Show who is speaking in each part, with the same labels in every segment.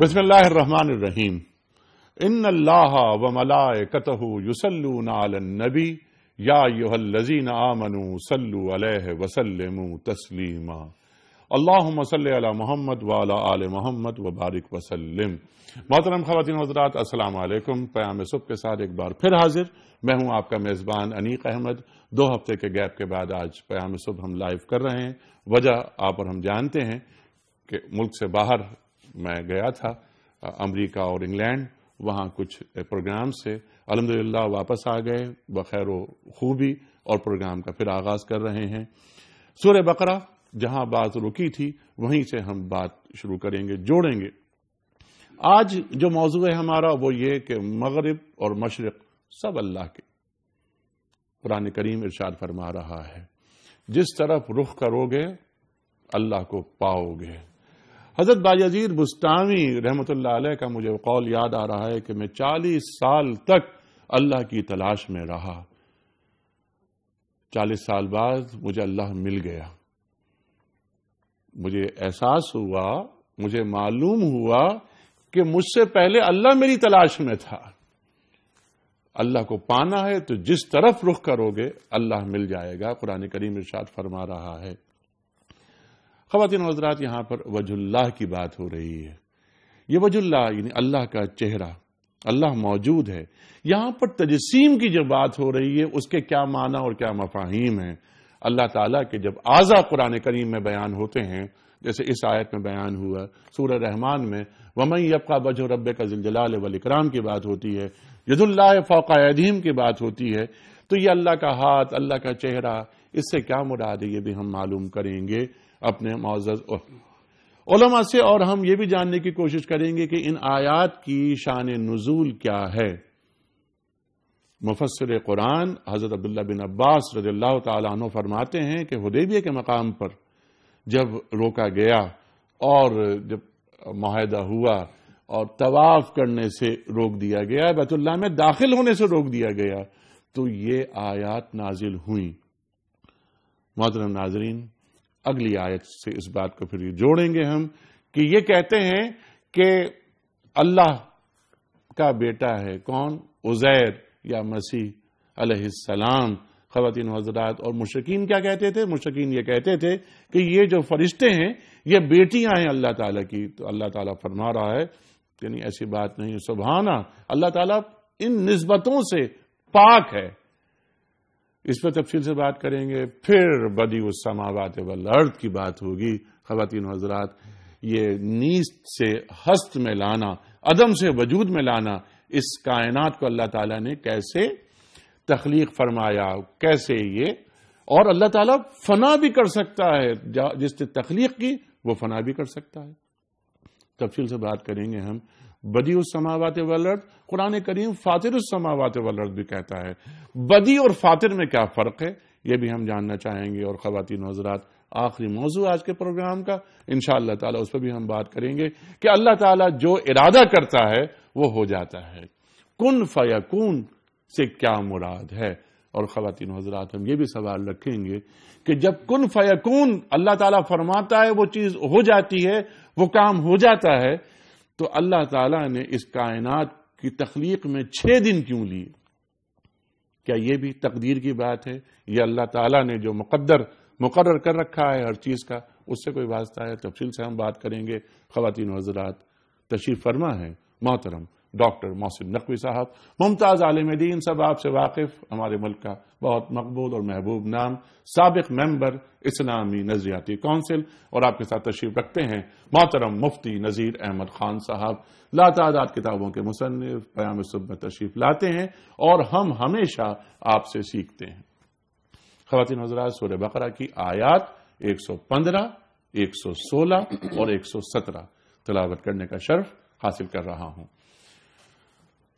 Speaker 1: بسم الله الرحمن الرحيم ان الله وملائكته يصلون على النبي يا ايها الذين امنوا صلوا عليه وسلموا تسليما अल्लाह muscle Mahmad वाला आल महमद व बारिक वसलम मोहतरम खातिन हजरात असलकम प्याम सुब के साथ एक बार फिर हाजिर मैं हूं आपका मेज़बान अनीक अहमद दो हफ्ते के गैप के बाद आज प्याम सुब हम लाइव कर रहे हैं वजह आप और हम जानते हैं कि मुल्क से बाहर मैं गया था अमरीका और इंग्लैंड वहाँ कुछ प्रोग्राम से अलहमदिल्ला वापस आ गए बखैर खूबी और प्रोग्राम का फिर आगाज़ कर रहे हैं सूर्य बकरा जहां बात रुकी थी वहीं से हम बात शुरू करेंगे जोड़ेंगे आज जो मौजू है हमारा वो ये कि मगरब और मशरक सब अल्लाह के पुरान करीम इरशाद फरमा रहा है जिस तरफ रुख करोगे अल्लाह को पाओगे हजरत बाजीर बुस्तानी रहमत का मुझे कौल याद आ रहा है कि मैं चालीस साल तक अल्लाह की तलाश में रहा चालीस साल बाद मुझे अल्लाह मिल गया मुझे एहसास हुआ मुझे मालूम हुआ कि मुझसे पहले अल्लाह मेरी तलाश में था अल्लाह को पाना है तो जिस तरफ रुख करोगे अल्लाह मिल जाएगा कुरान करीम इर्शाद फरमा रहा है खातिन हजरात यहां पर वजुल्लाह की बात हो रही है ये वजुल्लाह यानी अल्लाह का चेहरा अल्लाह मौजूद है यहां पर तजसीम की जो बात हो रही है उसके क्या माना और क्या मफाहिम है अल्लाह ताला के जब आज़ा कुरान करीम में बयान होते हैं जैसे इस आयत में बयान हुआ सूर रहमान में वमई यबका बज रब का जिलजलाल वलकराम की बात होती है यदुल्ला फ़ौका अदीम की बात होती है तो ये अल्लाह का हाथ अल्लाह का चेहरा इससे क्या मुराद है ये भी हम मालूम करेंगे अपने मोज़ से और हम ये भी जानने की कोशिश करेंगे कि इन आयात की शान नज़ूल क्या है मुफसर कुरान हज़रत अब्दुल्ला बिन अब्बास रज तु फरमाते हैं कि हदेबिया के मकाम पर जब रोका गया और जब माहिदा हुआ और तवाफ करने से रोक दिया गया बैतुल्ला में दाखिल होने से रोक दिया गया तो ये आयात नाजिल हुई मोहतरम नाजरीन अगली आयत से इस बात को फिर जोड़ेंगे हम कि ये कहते हैं कि अल्लाह का बेटा है कौन उजैर या मसीह अलैहिस्सलाम ख़वान हजरात और मुशकिन क्या कहते थे मुशकिन ये कहते थे कि ये जो फरिश्ते हैं ये बेटियां हैं अल्लाह ताला की तो अल्लाह ताला फरमा रहा है कि नहीं ऐसी बात नहीं सुबहाना अल्लाह ताला इन नस्बतों से पाक है इस पर तफसील से बात करेंगे फिर बदी उस समावात वल की बात होगी खवतिन हजरात ये नीस से हस्त में लाना अदम से वजूद में लाना इस कायनात को अल्लाह ताला ने कैसे तख्लीक फरमाया कैसे ये और अल्लाह ताला फना भी कर सकता है जिसने तख्लीक की वो फना भी कर सकता है तफसील से बात करेंगे हम बदी उस समावात वलर्द कुरान करीम फातिर उस समावात वलर्द भी कहता है बदी और फातिर में क्या फ़र्क है ये भी हम जानना चाहेंगे और ख़वान हजरात आखिरी मौजू आज के प्रोग्राम का इन ताला उस पर भी हम बात करेंगे कि अल्लाह ताला जो इरादा करता है वो हो जाता है कुन फयाकून से क्या मुराद है और खातिन हजरात हम ये भी सवाल रखेंगे कि जब कुन फयाकून अल्लाह ताला फरमाता है वो चीज़ हो जाती है वो काम हो जाता है तो अल्लाह ताला ने इस कायनात की तख्लीक में छह दिन क्यों लिए क्या ये भी तकदीर की बात है यह अल्लाह ताला ने जो मुकदर मुकर कर रखा है हर चीज़ का उससे कोई वास्ता है तफसील से हम बात करेंगे खातिन हजरात तशीफ फरमा है मोहतरम डॉक्टर मोहसिन नकवी साहब मुमताज़ आलिम दीन सब आपसे वाकिफ़ हमारे मुल्क का बहुत मकबूल और महबूब नाम सबक मेम्बर इस्लामी नजरियाती कौंसिल और आपके साथ तशरीफ रखते हैं मोहतरम मुफ्ती नज़ीर अहमद खान साहब लातादात किताबों के मुसनफ़ प्याम में तशरीफ लाते हैं और हम हमेशा आपसे सीखते हैं खातिन हजरा सूर बकरा की आयात एक सौ पंद्रह एक सौ सोलह और एक सौ सत्रह तलावत करने का शर्फ हासिल कर रहा हूँ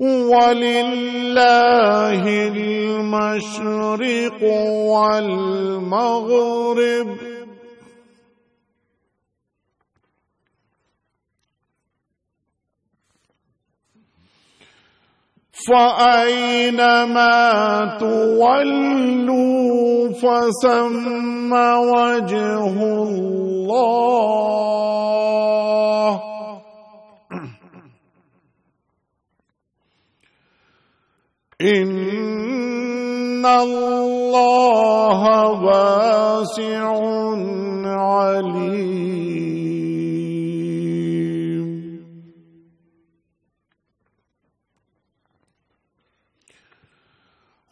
Speaker 1: ولله المشرق والمغرب فأينما تولوا فسم وجه الله إن الله واسع عليم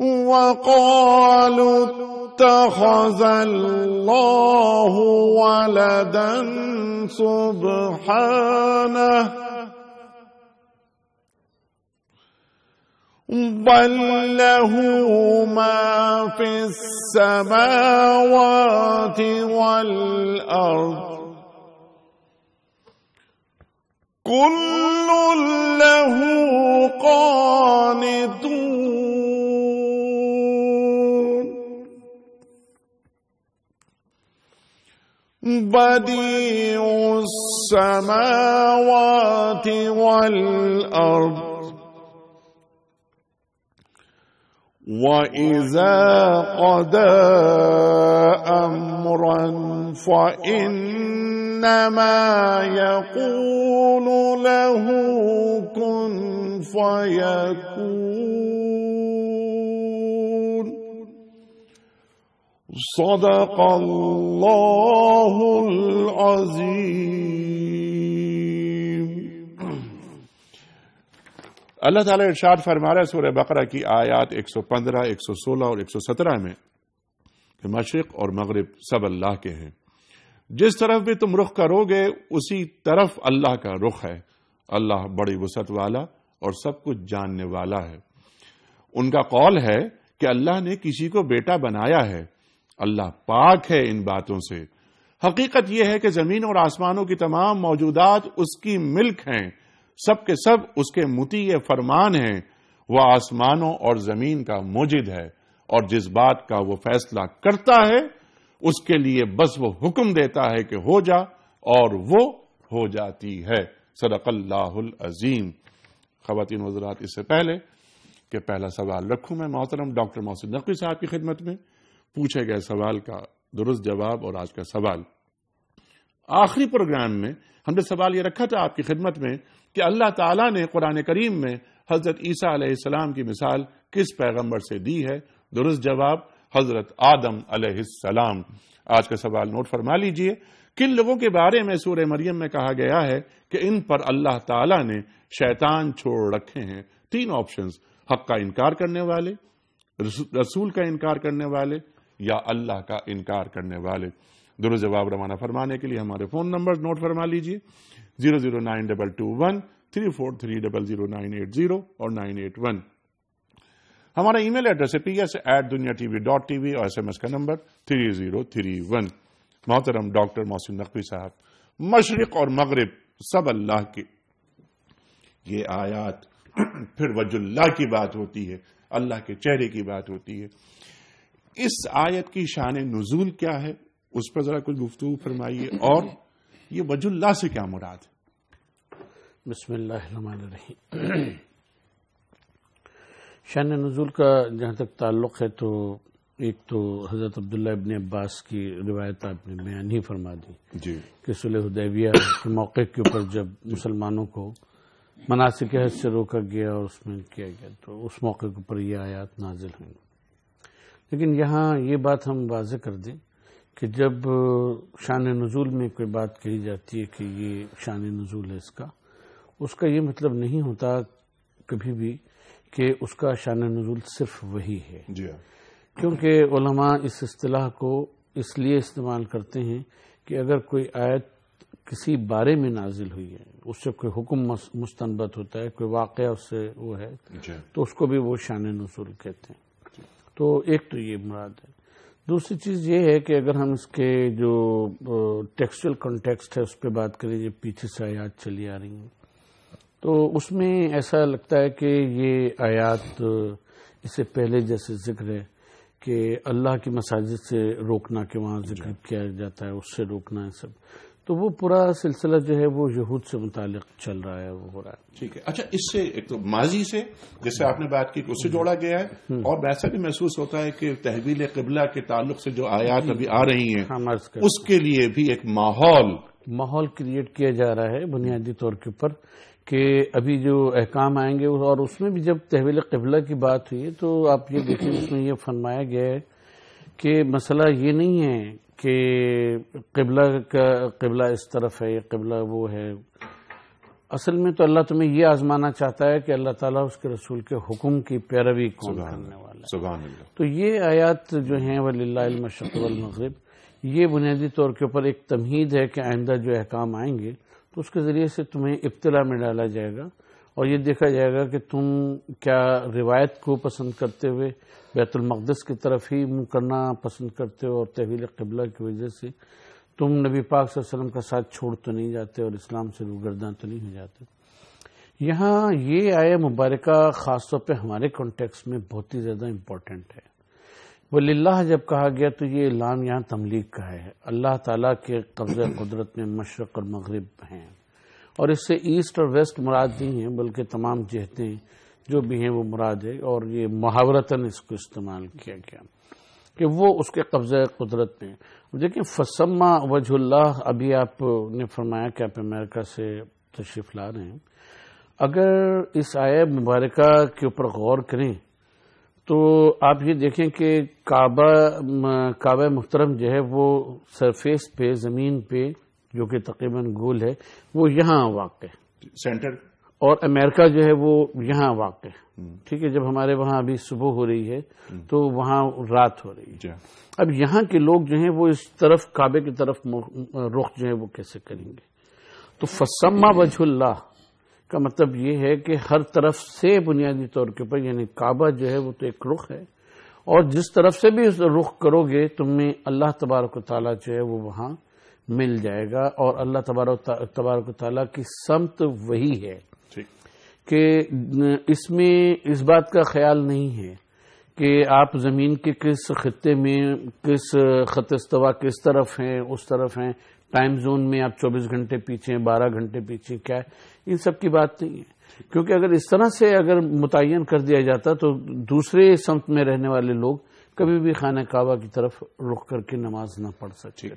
Speaker 1: وقالوا اتخذ الله ولدا سبحانه بل له ما في السماوات والأرض كل له قانتون بديع السماوات والأرض وَإِذَا قَضَى أَمْرًا فَإِنَّمَا يَقُولُ لَهُ كُن فَيَكُونُ صَدَقَ اللَّهُ الْعَظِيمُ अल्लाह ताला इरशाद फरमा रहा है सूर्य बकरा की आयत 115, 116 और 117 में कि मशरक़ और मगरब सब अल्लाह के हैं जिस तरफ भी तुम रुख करोगे उसी तरफ अल्लाह का रुख है अल्लाह बड़ी वसत वाला और सब कुछ जानने वाला है उनका कौल है कि अल्लाह ने किसी को बेटा बनाया है अल्लाह पाक है इन बातों से हकीकत यह है कि जमीन और आसमानों की तमाम मौजूदात उसकी मिल्क हैं सब के सब उसके मुती फरमान हैं वह आसमानों और जमीन का मोजिद है और जिस बात का वो फैसला करता है उसके लिए बस वो हुक्म देता है कि हो जा और वो हो जाती है सदकल्लाहुल अजीम खातिन हजरात इससे पहले कि पहला सवाल रखू मैं मोहतरम डॉक्टर मोहसिन नकवी साहब की खिदमत में पूछे गए सवाल का दुरुस्त जवाब और आज का सवाल आखिरी प्रोग्राम में हमने सवाल ये रखा था आपकी खिदमत में कि अल्लाह ताला ने कुरान करीम में हज़रत ईसा अलैहिस्सलाम की मिसाल किस पैगम्बर से दी है दुरुस्त जवाब हज़रत आदम अलैहिस्सलाम आज का सवाल नोट फरमा लीजिए किन लोगों के बारे में सूर्य मरियम में कहा गया है कि इन पर अल्लाह ताला ने शैतान छोड़ रखे हैं तीन ऑप्शन हक का इनकार करने वाले रसूल का इनकार करने वाले या अल्लाह का इनकार करने वाले दोनों जवाब रवाना फरमाने के लिए हमारे फ़ोन नंबर नोट फरमा लीजिए zero zero nine double two one three four three double zero nine eight zero और नाइन एट वन हमारा ईमेल एड्रेस है P S at Dunya TV dot TV और एस एम एस का नंबर three zero three one मोहतरम doctor Mohsin Naqvi साहब मशरक और मगरब सब अल्लाह के ये आयात फिर वजुल्ला की बात होती है अल्लाह के चेहरे की बात होती है इस आयत की शान नजूल क्या है उस पर जरा कुछ गुफ्तु फरमाइए और ये वजुल्ला से क्या मुराद बसमिल्लाम शान नजूल
Speaker 2: का जहां तक ताल्लुक़ है तो एक तो हज़रत अब्दुल्ला इबन अब्बास की रिवायत आपने बयान ही फरमा दी कि सुलहदैबिया के मौके के ऊपर जब मुसलमानों को मनासिक हज से रोका गया और उसमें किया गया तो उस मौके के ऊपर ये आयात नाजिल हुई लेकिन यहाँ ये बात हम वाज कर दें कि जब शान नज़ुल में कोई बात कही जाती है कि ये शान नज़ुल है इसका उसका ये मतलब नहीं होता कभी भी कि उसका शान नज़ुल सिर्फ वही है हाँ। क्योंकि इस असलाह को इसलिए इस्तेमाल करते हैं कि अगर कोई आयत किसी बारे में नाजिल हुई है उससे कोई हुक्म मुस्तनबत होता है कोई वाक़ उससे वो है हाँ। तो उसको भी वो शान नज़ुल कहते हैं तो एक तो ये मुराद है दूसरी चीज़ ये है कि अगर हम इसके जो टेक्सचुअल कॉन्टेक्स्ट है उस पर बात करें ये पीछे से आयात चली आ रही हैं तो उसमें ऐसा लगता है कि ये आयात इससे पहले जैसे जिक्र है कि अल्लाह की मसाजिद से रोकना के वहाँ जिक्र किया जाता है उससे रोकना है सब तो वो पूरा सिलसिला जो है वो यहूद से मुतालिक
Speaker 1: चल रहा है वो हो रहा है ठीक है अच्छा इससे एक तो माजी से जिससे आपने बात की तो उससे जोड़ा गया है हम्म। और वैसा भी महसूस होता है कि तहवील कबला के ताल्लुक से जो आयात अभी आ रही है हाँ, उसके लिए भी एक माहौल
Speaker 2: माहौल क्रिएट किया जा रहा है बुनियादी तौर के ऊपर कि अभी जो अहकाम आएंगे और उसमें भी जब तहवील कबला की बात हुई तो आप ये देखिए उसमें यह फरमाया गया है कि मसला ये नहीं है कि कबला का कबला इस तरफ है कबला वो है असल में तो अल्लाह तुम्हें ये आजमाना चाहता है कि अल्लाह ताला उसके रसूल के हुक्म की पैरवी कौन करने
Speaker 1: वाला है
Speaker 2: तो ये आयात जो है वल्लाशरब ये बुनियादी तौर के ऊपर एक तमहीद है कि आइंदा जो अहकाम आएंगे तो उसके ज़रिए से तुम्हें इब्तला में डाला जाएगा और ये देखा जाएगा कि तुम क्या रिवायत को पसंद करते हुए बैतुलमक़दस की तरफ ही मुँह करना पसंद करते हो और तहवील कबला की वजह से तुम नबी पाक वसलम का साथ छोड़ तो नहीं जाते और इस्लाम से रूगर्दा तो नहीं हो जाते यहाँ ये आया मुबारक ख़ासतौर पर हमारे कॉन्टेक्स में बहुत ही ज़्यादा इम्पोर्टेंट है वल्ला जब कहा गया तो ये इलाम यहाँ तमलीग का है अल्लाह ताला के कब्ज़ कुदरत में मशरक़ और मगरब हैं और इससे ईस्ट और वेस्ट मुराद नहीं है बल्कि तमाम जहतें जो भी हैं वो मुराद है और ये मुहावरतन इसको इस्तेमाल किया गया कि वो उसके कब्जे कुदरत में देखिए फसम्मा वजहुल्ला अभी आपने फरमाया कि आप अमेरिका से तशरीफ ला रहे हैं अगर इस आय मुबारक के ऊपर गौर करें तो आप ये देखें कि काबा काबा मुहतरम जो है वो सरफेस पे ज़मीन पे जो कि तकरीबन गोल है वो यहाँ वाक़ है सेंटर और अमेरिका जो है वो यहाँ वाक़ है हम्म। ठीक है जब हमारे वहाँ अभी सुबह हो रही है हम्म। तो वहाँ रात हो रही है अब यहाँ के लोग जो है वो इस तरफ काबे की तरफ रुख जो है वो कैसे करेंगे तो फसम्मा वजहुल्ला का मतलब ये है कि हर तरफ से बुनियादी तौर के ऊपर यानी काबा जो है वो तो एक रुख है और जिस तरफ से भी रुख करोगे तुम्हें तो अल्लाह तबारक ताला जो है वो वहाँ मिल जाएगा और अल्लाह तबार तबारक ताली की समत वही है कि इसमें इस बात का ख्याल नहीं है कि आप ज़मीन के किस खत्े में किस खतस्तवा किस तरफ है उस तरफ है टाइम जोन में आप 24 घंटे पीछे हैं 12 घंटे पीछे क्या है इन सब की बात नहीं है क्योंकि अगर इस तरह से अगर मुतयन कर दिया जाता तो दूसरे समत में रहने वाले लोग कभी भी खाना काबा की तरफ रुक करके नमाज न पढ़ सकते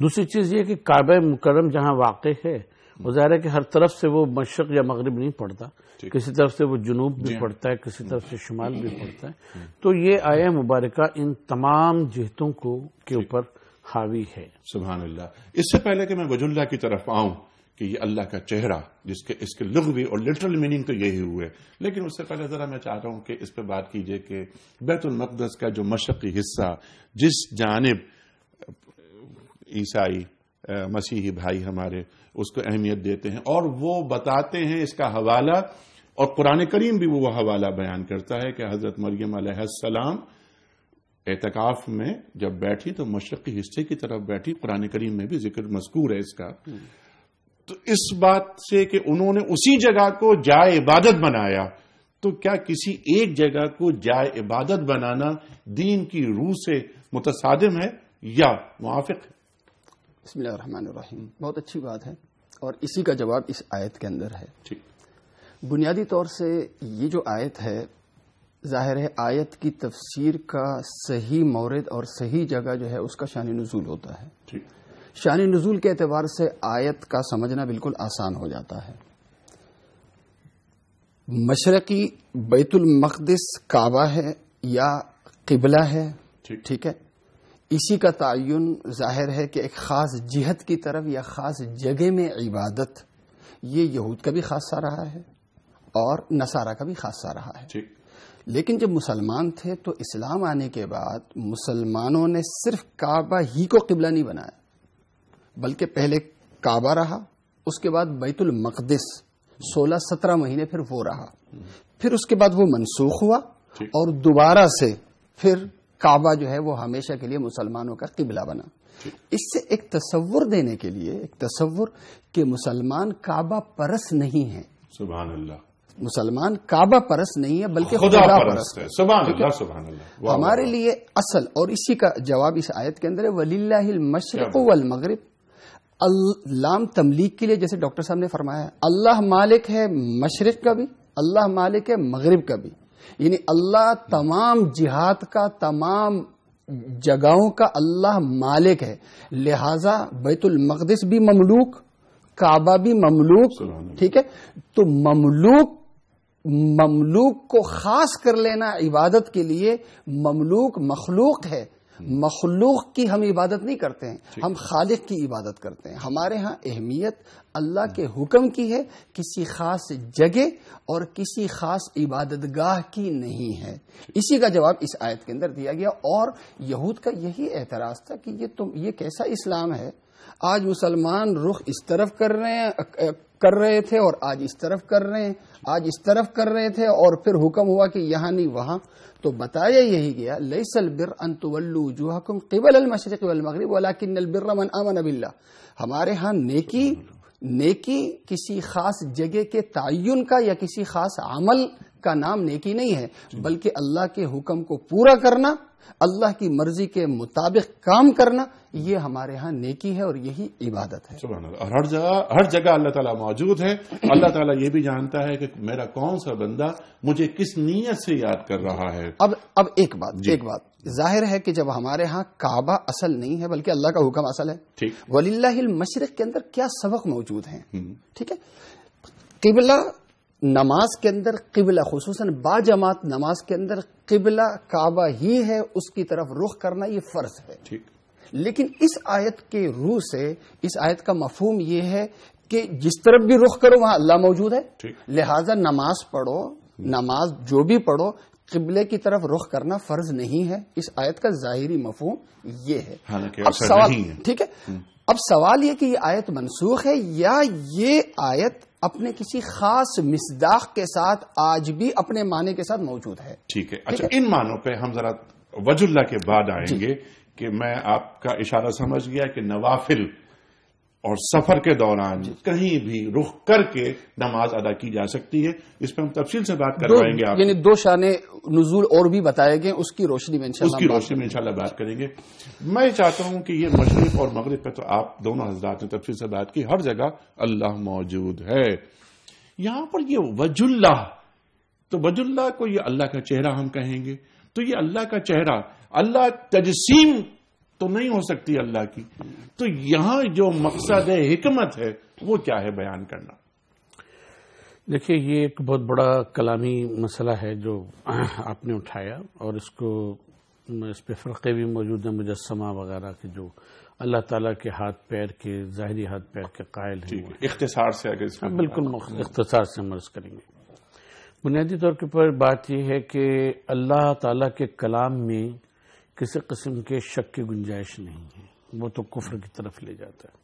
Speaker 2: दूसरी चीज़ ये कि काब मुकरम जहां वाक़ है वो ज़ाहिर है कि हर तरफ से वो मशरक या मगरब नहीं पड़ता किसी तरफ से वो जुनूब भी पड़ता है किसी तरफ से शुमाल भी पड़ता है
Speaker 1: हम्म। तो ये आया मुबारक इन तमाम जहतों को के ऊपर हावी है सुबह इससे पहले कि मैं वजुल्ला की तरफ आऊं कि ये अल्लाह का चेहरा जिसके इसके लुघवी और लिटरल मीनिंग तो यही हुए लेकिन उससे पहले ज़रा मैं चाह रहा हूं कि इस पर बात कीजिए कि बैतुलमकदस का जो मशक़ी हिस्सा जिस जानब ईसाई मसीही भाई हमारे उसको अहमियत देते हैं और वो बताते हैं इसका हवाला और कुरान करीम भी वो हवाला बयान करता है कि हजरत मरियम सलाम एहतकाफ में जब बैठी तो मशरक़ी हिस्से की तरफ बैठी कुरान करीम में भी जिक्र मजकूर है इसका तो इस बात से कि उन्होंने उसी जगह को जाए इबादत बनाया तो क्या किसी एक जगह को जाए इबादत बनाना दीन की रूह से मुतसादिम है या
Speaker 3: मुआफिक है बसमीम बहुत अच्छी बात है और इसी का जवाब इस आयत के अंदर है ठीक बुनियादी तौर से ये जो आयत है जाहिर है आयत की तफसीर का सही मौरद और सही जगह जो है उसका शान नज़ुल होता है ठीक शान नज़ुल के अतबार से आयत का समझना बिल्कुल आसान हो जाता है मशरकी बैतुलमक़दस काबा है या किबला है ठीक है इसी का तयन जाहिर है कि एक ख़ास जिहत की तरफ या ख़ास जगह में इबादत ये यहूद का भी खासा रहा है और नसारा का भी खासा रहा है लेकिन जब मुसलमान थे तो इस्लाम आने के बाद मुसलमानों ने सिर्फ काबा ही को किबला नहीं बनाया बल्कि पहले काबा रहा उसके बाद बैतुल मकदस सोलह सत्रह महीने फिर वो रहा फिर उसके बाद वो मनसूख हुआ और दोबारा से फिर काबा जो है वो हमेशा के लिए मुसलमानों का किबला बना इससे एक तस्वुर देने के लिए एक तस्वुर कि मुसलमान काबा परस नहीं है सुबह मुसलमान काबा परस नहीं है बल्कि खुदा, खुदा परस है सुबह हमारे लिए असल और इसी का जवाब इस आयत के अंदर है वलील मशरक वल मगरब अल्लाम तमलीग के लिए जैसे डॉक्टर साहब ने फरमाया अल्लाह मालिक है मशरक का भी अल्लाह मालिक है मगरब का भी यानी अल्लाह तमाम जिहाद का तमाम जगहों का अल्लाह मालिक है लिहाजा बैतुल भी ममलूक काबा भी ममलूक ठीक है तो ममलूक ममलूक को खास कर लेना इबादत के लिए ममलूक मखलूक है मखलूक की हम इबादत नहीं करते हैं हम खालिक की इबादत करते हैं हमारे यहाँ अहमियत अल्लाह के हुक्म की है किसी खास जगह और किसी खास इबादतगाह की नहीं है इसी का जवाब इस आयत के अंदर दिया गया और यहूद का यही एतराज था कि ये तुम ये कैसा इस्लाम है आज मुसलमान रुख इस तरफ कर रहे हैं कर रहे थे और आज इस तरफ कर रहे हैं आज इस तरफ कर रहे थे और फिर हुक्म हुआ कि यहां नहीं वहां तो बताया यही गया लेसल बिर अंतवल्लू जुहाकुम किबल अल मशरक वल मगरिब वलाकिन अल बिर मन अमन बिल्ला हमारे यहां नेकी नेकी किसी खास जगह के तयन का या किसी खास अमल का नाम नेकी नहीं है बल्कि अल्लाह के हुक्म को पूरा करना अल्लाह की मर्जी के मुताबिक काम करना ये हमारे यहाँ नेकी है और यही
Speaker 1: इबादत है और हर जगह हर जगह अल्लाह ताला मौजूद है अल्लाह ताला ये भी जानता है कि मेरा कौन सा बंदा मुझे किस नीयत से याद
Speaker 3: कर रहा है अब अब एक बात एक बात जाहिर है कि जब हमारे यहाँ काबा असल नहीं है बल्कि अल्लाह का हुक्म असल है ठीक मशरक के अंदर क्या सबक मौजूद है हम्म। ठीक है किबला नमाज के अंदर किबला खसूस बाजमात नमाज के अंदर किबला काबा ही है उसकी तरफ रुख करना यह फर्ज है ठीक लेकिन इस आयत के रूह से इस आयत का मफहम यह है कि जिस तरफ भी रुख करो वहां अल्लाह मौजूद है लिहाजा नमाज पढ़ो नमाज जो भी पढ़ो किबले की तरफ रुख करना फर्ज नहीं है इस आयत का जाहिरी मफहम यह है
Speaker 1: हम्म। अब सवाल
Speaker 3: ठीक है अब सवाल यह कि यह आयत मनसूख है या ये आयत अपने किसी खास मिसदाक के साथ आज भी अपने माने के साथ मौजूद है
Speaker 1: ठीक है अच्छा इन मानों पे हम जरा वजुल्ला के बाद आएंगे कि मैं आपका इशारा समझ गया कि नवाफिल और सफर के दौरान कहीं भी रुख करके नमाज अदा की जा सकती है इस पर हम तफसील से बात करवाएंगे आप यानी दो शान
Speaker 3: नजूल और भी बताए गए उसकी रोशनी में उसकी रोशनी
Speaker 1: में इंशाल्लाह बात करेंगे मैं चाहता हूं कि ये मशरक और मगरब पे तो आप दोनों हजरात ने तफसील से बात की हर जगह अल्लाह मौजूद है यहां पर ये वजुल्ला तो वजुल्ला को ये अल्लाह का चेहरा हम कहेंगे तो ये अल्लाह का चेहरा अल्लाह तजसीम तो नहीं हो सकती अल्लाह की तो यहां जो मकसद है हिकमत है वो क्या है बयान करना
Speaker 2: देखिए ये एक बहुत बड़ा कलामी मसला है जो आपने उठाया और इसको इस पे फ़र्क़े भी मौजूद हैं मुजस्मा वगैरह के जो अल्लाह ताला के हाथ पैर के ज़ाहरी हाथ पैर के कायल हैं
Speaker 1: इख्तसार से अगर इसमें
Speaker 2: हाँ, बिल्कुल इख्तसार से मर्ज करेंगे बुनियादी तौर के ऊपर बात यह है कि अल्लाह ताला के कलाम में किसी किस्म के शक की गुंजाइश नहीं है वो तो कुफर की तरफ ले जाता है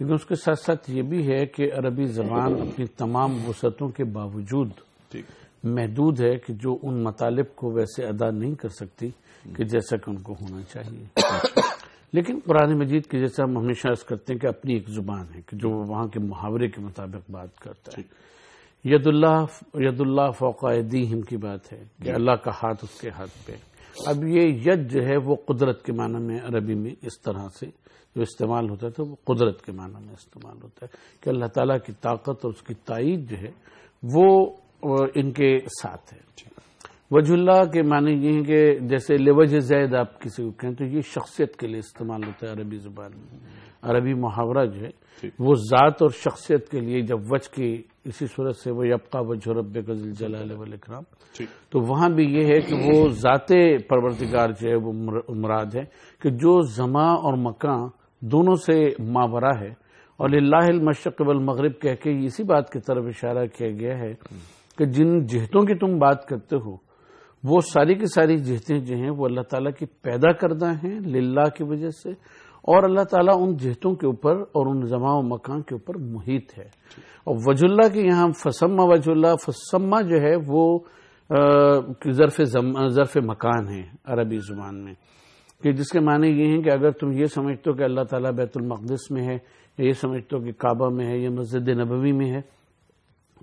Speaker 2: लेकिन उसके साथ साथ ये भी है कि अरबी जबान अपनी तमाम वसतों के बावजूद महदूद है कि जो उन मतालब को वैसे अदा नहीं कर सकती कि जैसा कि उनको होना चाहिए लेकिन कुरान मजीद की जैसे हम हमेशा अर्ज करते हैं कि अपनी एक जुबान है कि जो वहां के मुहावरे के मुताबिक बात करता है यदुल्ला यदुल्ला फोकादी हिम की बात है कि अल्लाह का हाथ उसके हाथ पे अब ये यज जो है वो कुदरत के माना में अरबी में इस तरह से जो इस्तेमाल होता था तो वो कुदरत के माना में इस्तेमाल होता है कि अल्लाह ताला की ताकत और उसकी तइद जो है वो इनके साथ है वजुल्ला के माने ये हैं कि जैसे लेवज जैद आप किसी को कहें तो ये शख्सियत के लिए इस्तेमाल होता है अरबी जुबान में अरबी मुहावरा जो है वो ज़ात और शख्सियत के लिए जब वज की इसी सूरत से वो यबका व झुरब गजल जलाल वकराम तो वहाँ भी ये है कि वो ज़ाते परवरदिगार जो है वो मुराद है कि जो जमा और मका दोनों से मावरा है और लामशक मगरब कह के इसी बात की तरफ इशारा किया गया है कि जिन जहतों की तुम बात करते हो वो सारी की सारी जहतें जो हैं वो अल्लाह ताला की पैदा करदा हैं लिल्ला की वजह से और अल्लाह ताला उन जहतों के ऊपर और उन जमा मकान के ऊपर मुहित है और वजुल्ला के यहाँ फसम्मा वजुल्ला फसम्मा जो है वो ज़रफ़ ज़रफ़ मकान है अरबी ज़ुबान में कि जिसके माने ये हैं कि अगर तुम ये समझते हो कि अल्लाह ताला बैतुलमक़दस में है या ये समझते हो कि काबा में है या मस्जिद नबवी में है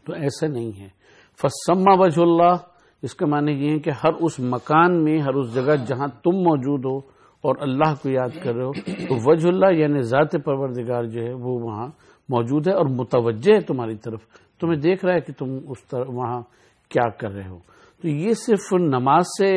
Speaker 2: तो ऐसा नहीं है फसम्मा वजुल्ला इसके माने ये हैं कि हर उस मकान में हर उस जगह जहाँ तुम मौजूद हो और अल्लाह को याद कर रहे हो तो वजुल्ला यानी ज़ात परवरदिगार जो है वो वहाँ मौजूद है और मुतवजह है तुम्हारी तरफ तुम्हें देख रहा है कि तुम उस तरह वहाँ क्या कर रहे हो तो ये सिर्फ नमाज से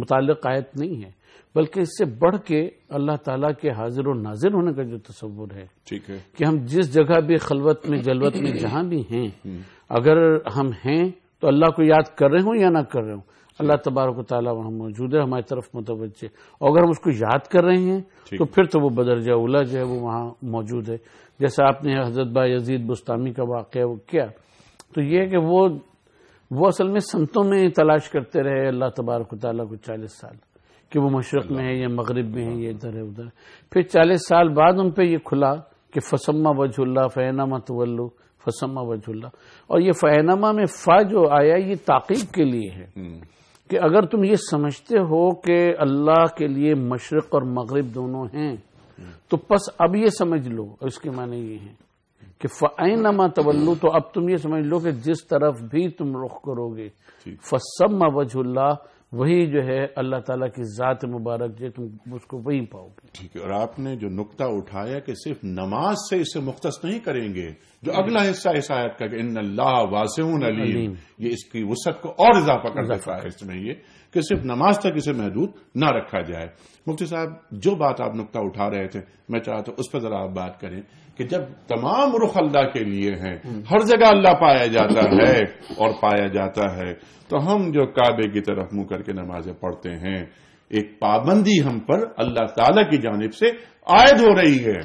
Speaker 2: मुतल आयत नहीं है बल्कि इससे बढ़ के अल्लाह तला के हाजिर और नाजिर होने का जो तस्वुर है ठीक है कि हम जिस जगह भी खलवत में जलवत में जहां भी हैं हम्म। अगर हम हैं तो अल्लाह को याद कर रहे हो या ना कर रहे हो अल्लाह तबारक ताली वहाँ मौजूद है हमारी तरफ मुतवजह और अगर हम उसको याद कर रहे हैं तो फिर तो वो बदरजा उला जो है वो वहाँ मौजूद है जैसे आपने हजरत बा यजीद बुस्तानी का वाक़ वो किया तो यह है कि वो वो असल में समतों में तलाश करते रहे अल्लाह तबारक ताली को चालीस साल कि वो मशरक़ में है या मगरब में है या इधर है उधर फिर चालीस साल बाद उन पर यह खुला कि फसम्मा वजुल्ला फ़ैनामा तवल्लू फसम्मा वजुल्ला और ये फ़ैनामा में फ़ा जो आया ये ताकीब के लिए है हम्म। कि अगर तुम ये समझते हो कि अल्लाह के लिए मशरक और मगरब दोनों हैं तो बस अब ये समझ लो इसके माने ये हैं कि फाइन नमा तवल्लू तो अब तुम ये समझ लो कि जिस तरफ भी तुम रुख करोगे फसम वजह
Speaker 1: वही जो है अल्लाह ताला की ज़ात मुबारक जो तुम उसको वही पाओगे ठीक है और आपने जो नुकता उठाया कि सिर्फ नमाज से इसे मुख्त नहीं करेंगे जो अगला हिस्सा इस आयत का इन अल्लाह वासन अलीम ये इसकी वसत को और इजाफा कर सकता है इसमें ये कि सिर्फ नमाज तक इसे महदूद ना रखा जाए मुफ्ती साहब जो बात आप नुकता उठा रहे थे मैं चाहता हूं उस पर जरा आप बात करें कि जब तमाम रुख अल्लाह के लिए हैं हर जगह अल्लाह पाया जाता है और पाया जाता है तो हम जो काबे की तरफ मुंह करके नमाजें पढ़ते हैं एक पाबंदी हम पर अल्लाह ताला की जानब से आयद हो रही है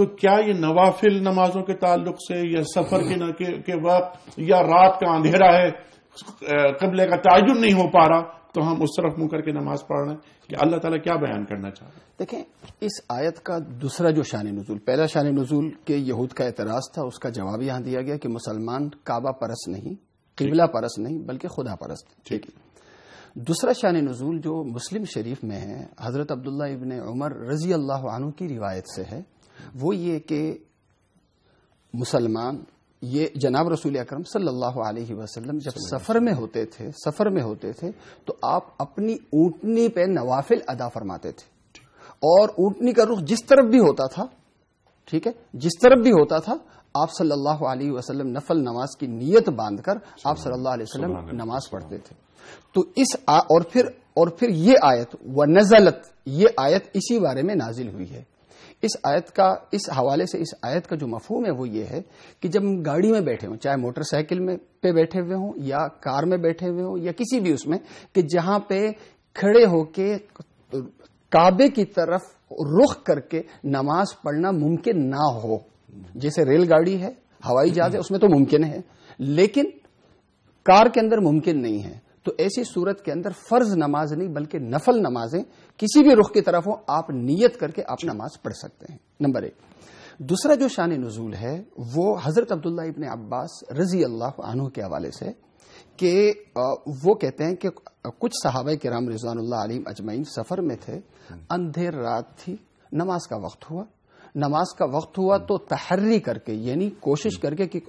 Speaker 1: तो क्या ये नवाफिल नमाजों के ताल्लुक से या सफर के, के, के वक्त या रात का अंधेरा है कबले का ताजुन नहीं हो पा
Speaker 3: रहा तो हम उस तरफ मुंह करके नमाज पढ़ रहे हैं कि अल्लाह ताला क्या बयान करना चाह रहे देखें इस आयत का दूसरा जो शान नजूल पहला शान नजूल के यहूद का एतराज था उसका जवाब यहां दिया गया कि मुसलमान काबा परस नहीं किबला परस नहीं बल्कि खुदा परस ठीक है दूसरा शान नजूल जो मुस्लिम शरीफ में है हजरत अब्दुल्ला इबन उमर रजी अल्लाह की रिवायत से है वो ये कि मुसलमान ये जनाब रसूल अक्रम सल्लल्लाहु वसलम वसल्लम जब सफर में होते थे सफर में होते थे तो आप अपनी ऊटनी पे नवाफिल अदा फरमाते थे और ऊटनी का रुख जिस तरफ भी होता था ठीक है जिस तरफ भी होता था आप सल्लल्लाहु अलैहि वसल्लम नफल नमाज की नीयत बांधकर आप सल्लल्लाहु अलैहि वसल्लम नमाज पढ़ते थे तो इस आ, और फिर और फिर ये आयत व नजलत ये आयत इसी बारे में नाजिल हुई है इस आयत का इस हवाले से इस आयत का जो मफहम है वो ये है कि जब हम गाड़ी में बैठे हों चाहे मोटरसाइकिल में पे बैठे हुए हों या कार में बैठे हुए हों या किसी भी उसमें कि जहां पे खड़े होके काबे की तरफ रुख करके नमाज पढ़ना मुमकिन ना हो जैसे रेलगाड़ी है हवाई जहाज है उसमें तो मुमकिन है लेकिन कार के अंदर मुमकिन नहीं है तो ऐसी सूरत के अंदर फर्ज नमाज नहीं बल्कि नफल नमाजें किसी भी रुख की तरफ हो आप नीयत करके आप नमाज पढ़ सकते हैं नंबर एक दूसरा जो शान नजूल है वो हजरत अब्दुल्ला इबन अब्बास रजी अल्लाह आनू के हवाले से कि वो कहते हैं कि कुछ सहाब के राम रिजवानल्ला आलिम अजमैन सफर में थे अंधेर रात थी नमाज का वक्त हुआ नमाज का वक्त हुआ तो तहर्री करके यानी कोशिश करके कि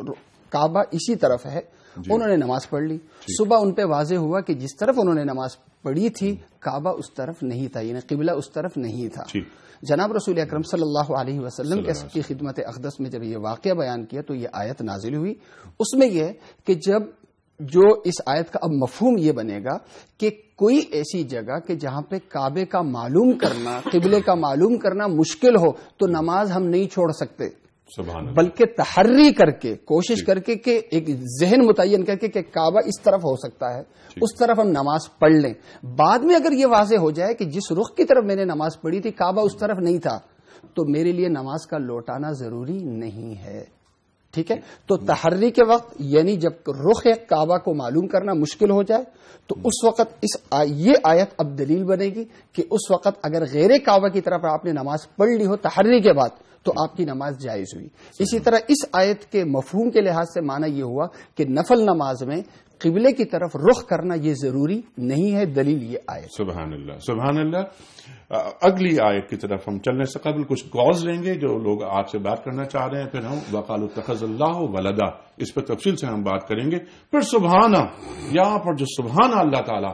Speaker 3: काबा इसी तरफ है उन्होंने नमाज पढ़ ली सुबह उन पे वाजे हुआ कि जिस तरफ उन्होंने नमाज पढ़ी थी काबा उस तरफ नहीं था यानी किबला उस तरफ नहीं था जनाब रसूल अक्रम सल्लल्लाhu के सबकी खिदमत अकदस में जब ये वाक़ बयान किया तो यह आयत नाजिल हुई उसमें यह कि जब जो इस आयत का अब मफहूम ये बनेगा कि कोई ऐसी जगह कि जहां पे काबे का मालूम करना किबले का मालूम करना मुश्किल हो तो नमाज हम नहीं छोड़ सकते बल्कि तहर्री करके कोशिश करके कि एक जहन मुतन करके कि काबा इस तरफ हो सकता है उस तरफ हम नमाज पढ़ लें बाद में अगर ये वाजे हो जाए कि जिस रुख की तरफ मैंने नमाज पढ़ी थी काबा उस तरफ नहीं था तो मेरे लिए नमाज का लौटाना जरूरी नहीं है ठीक है तो तहर्री के वक्त यानी जब रुख काबा को मालूम करना मुश्किल हो जाए तो उस वक्त इस आ, ये आयत अब दलील बनेगी कि उस वक्त अगर गैर काबा की तरफ आपने नमाज पढ़ ली हो तहर्री के बाद तो आपकी नमाज जायज हुई इसी तरह इस आयत के मफहूम के लिहाज से माना यह हुआ कि नफल नमाज में किबले की तरफ रुख करना यह जरूरी नहीं है दलील ये आयत
Speaker 1: सुबहान
Speaker 3: अल्लाह
Speaker 1: अगली आयत की तरफ हम चलने से कबल कुछ कॉज लेंगे जो लोग आपसे बात करना चाह रहे हैं फिर हम वकाल तखजल्लाह वलदा इस पर तफसील से हम बात करेंगे फिर सुबहाना यहाँ पर जो सुबहाना अल्लाह तला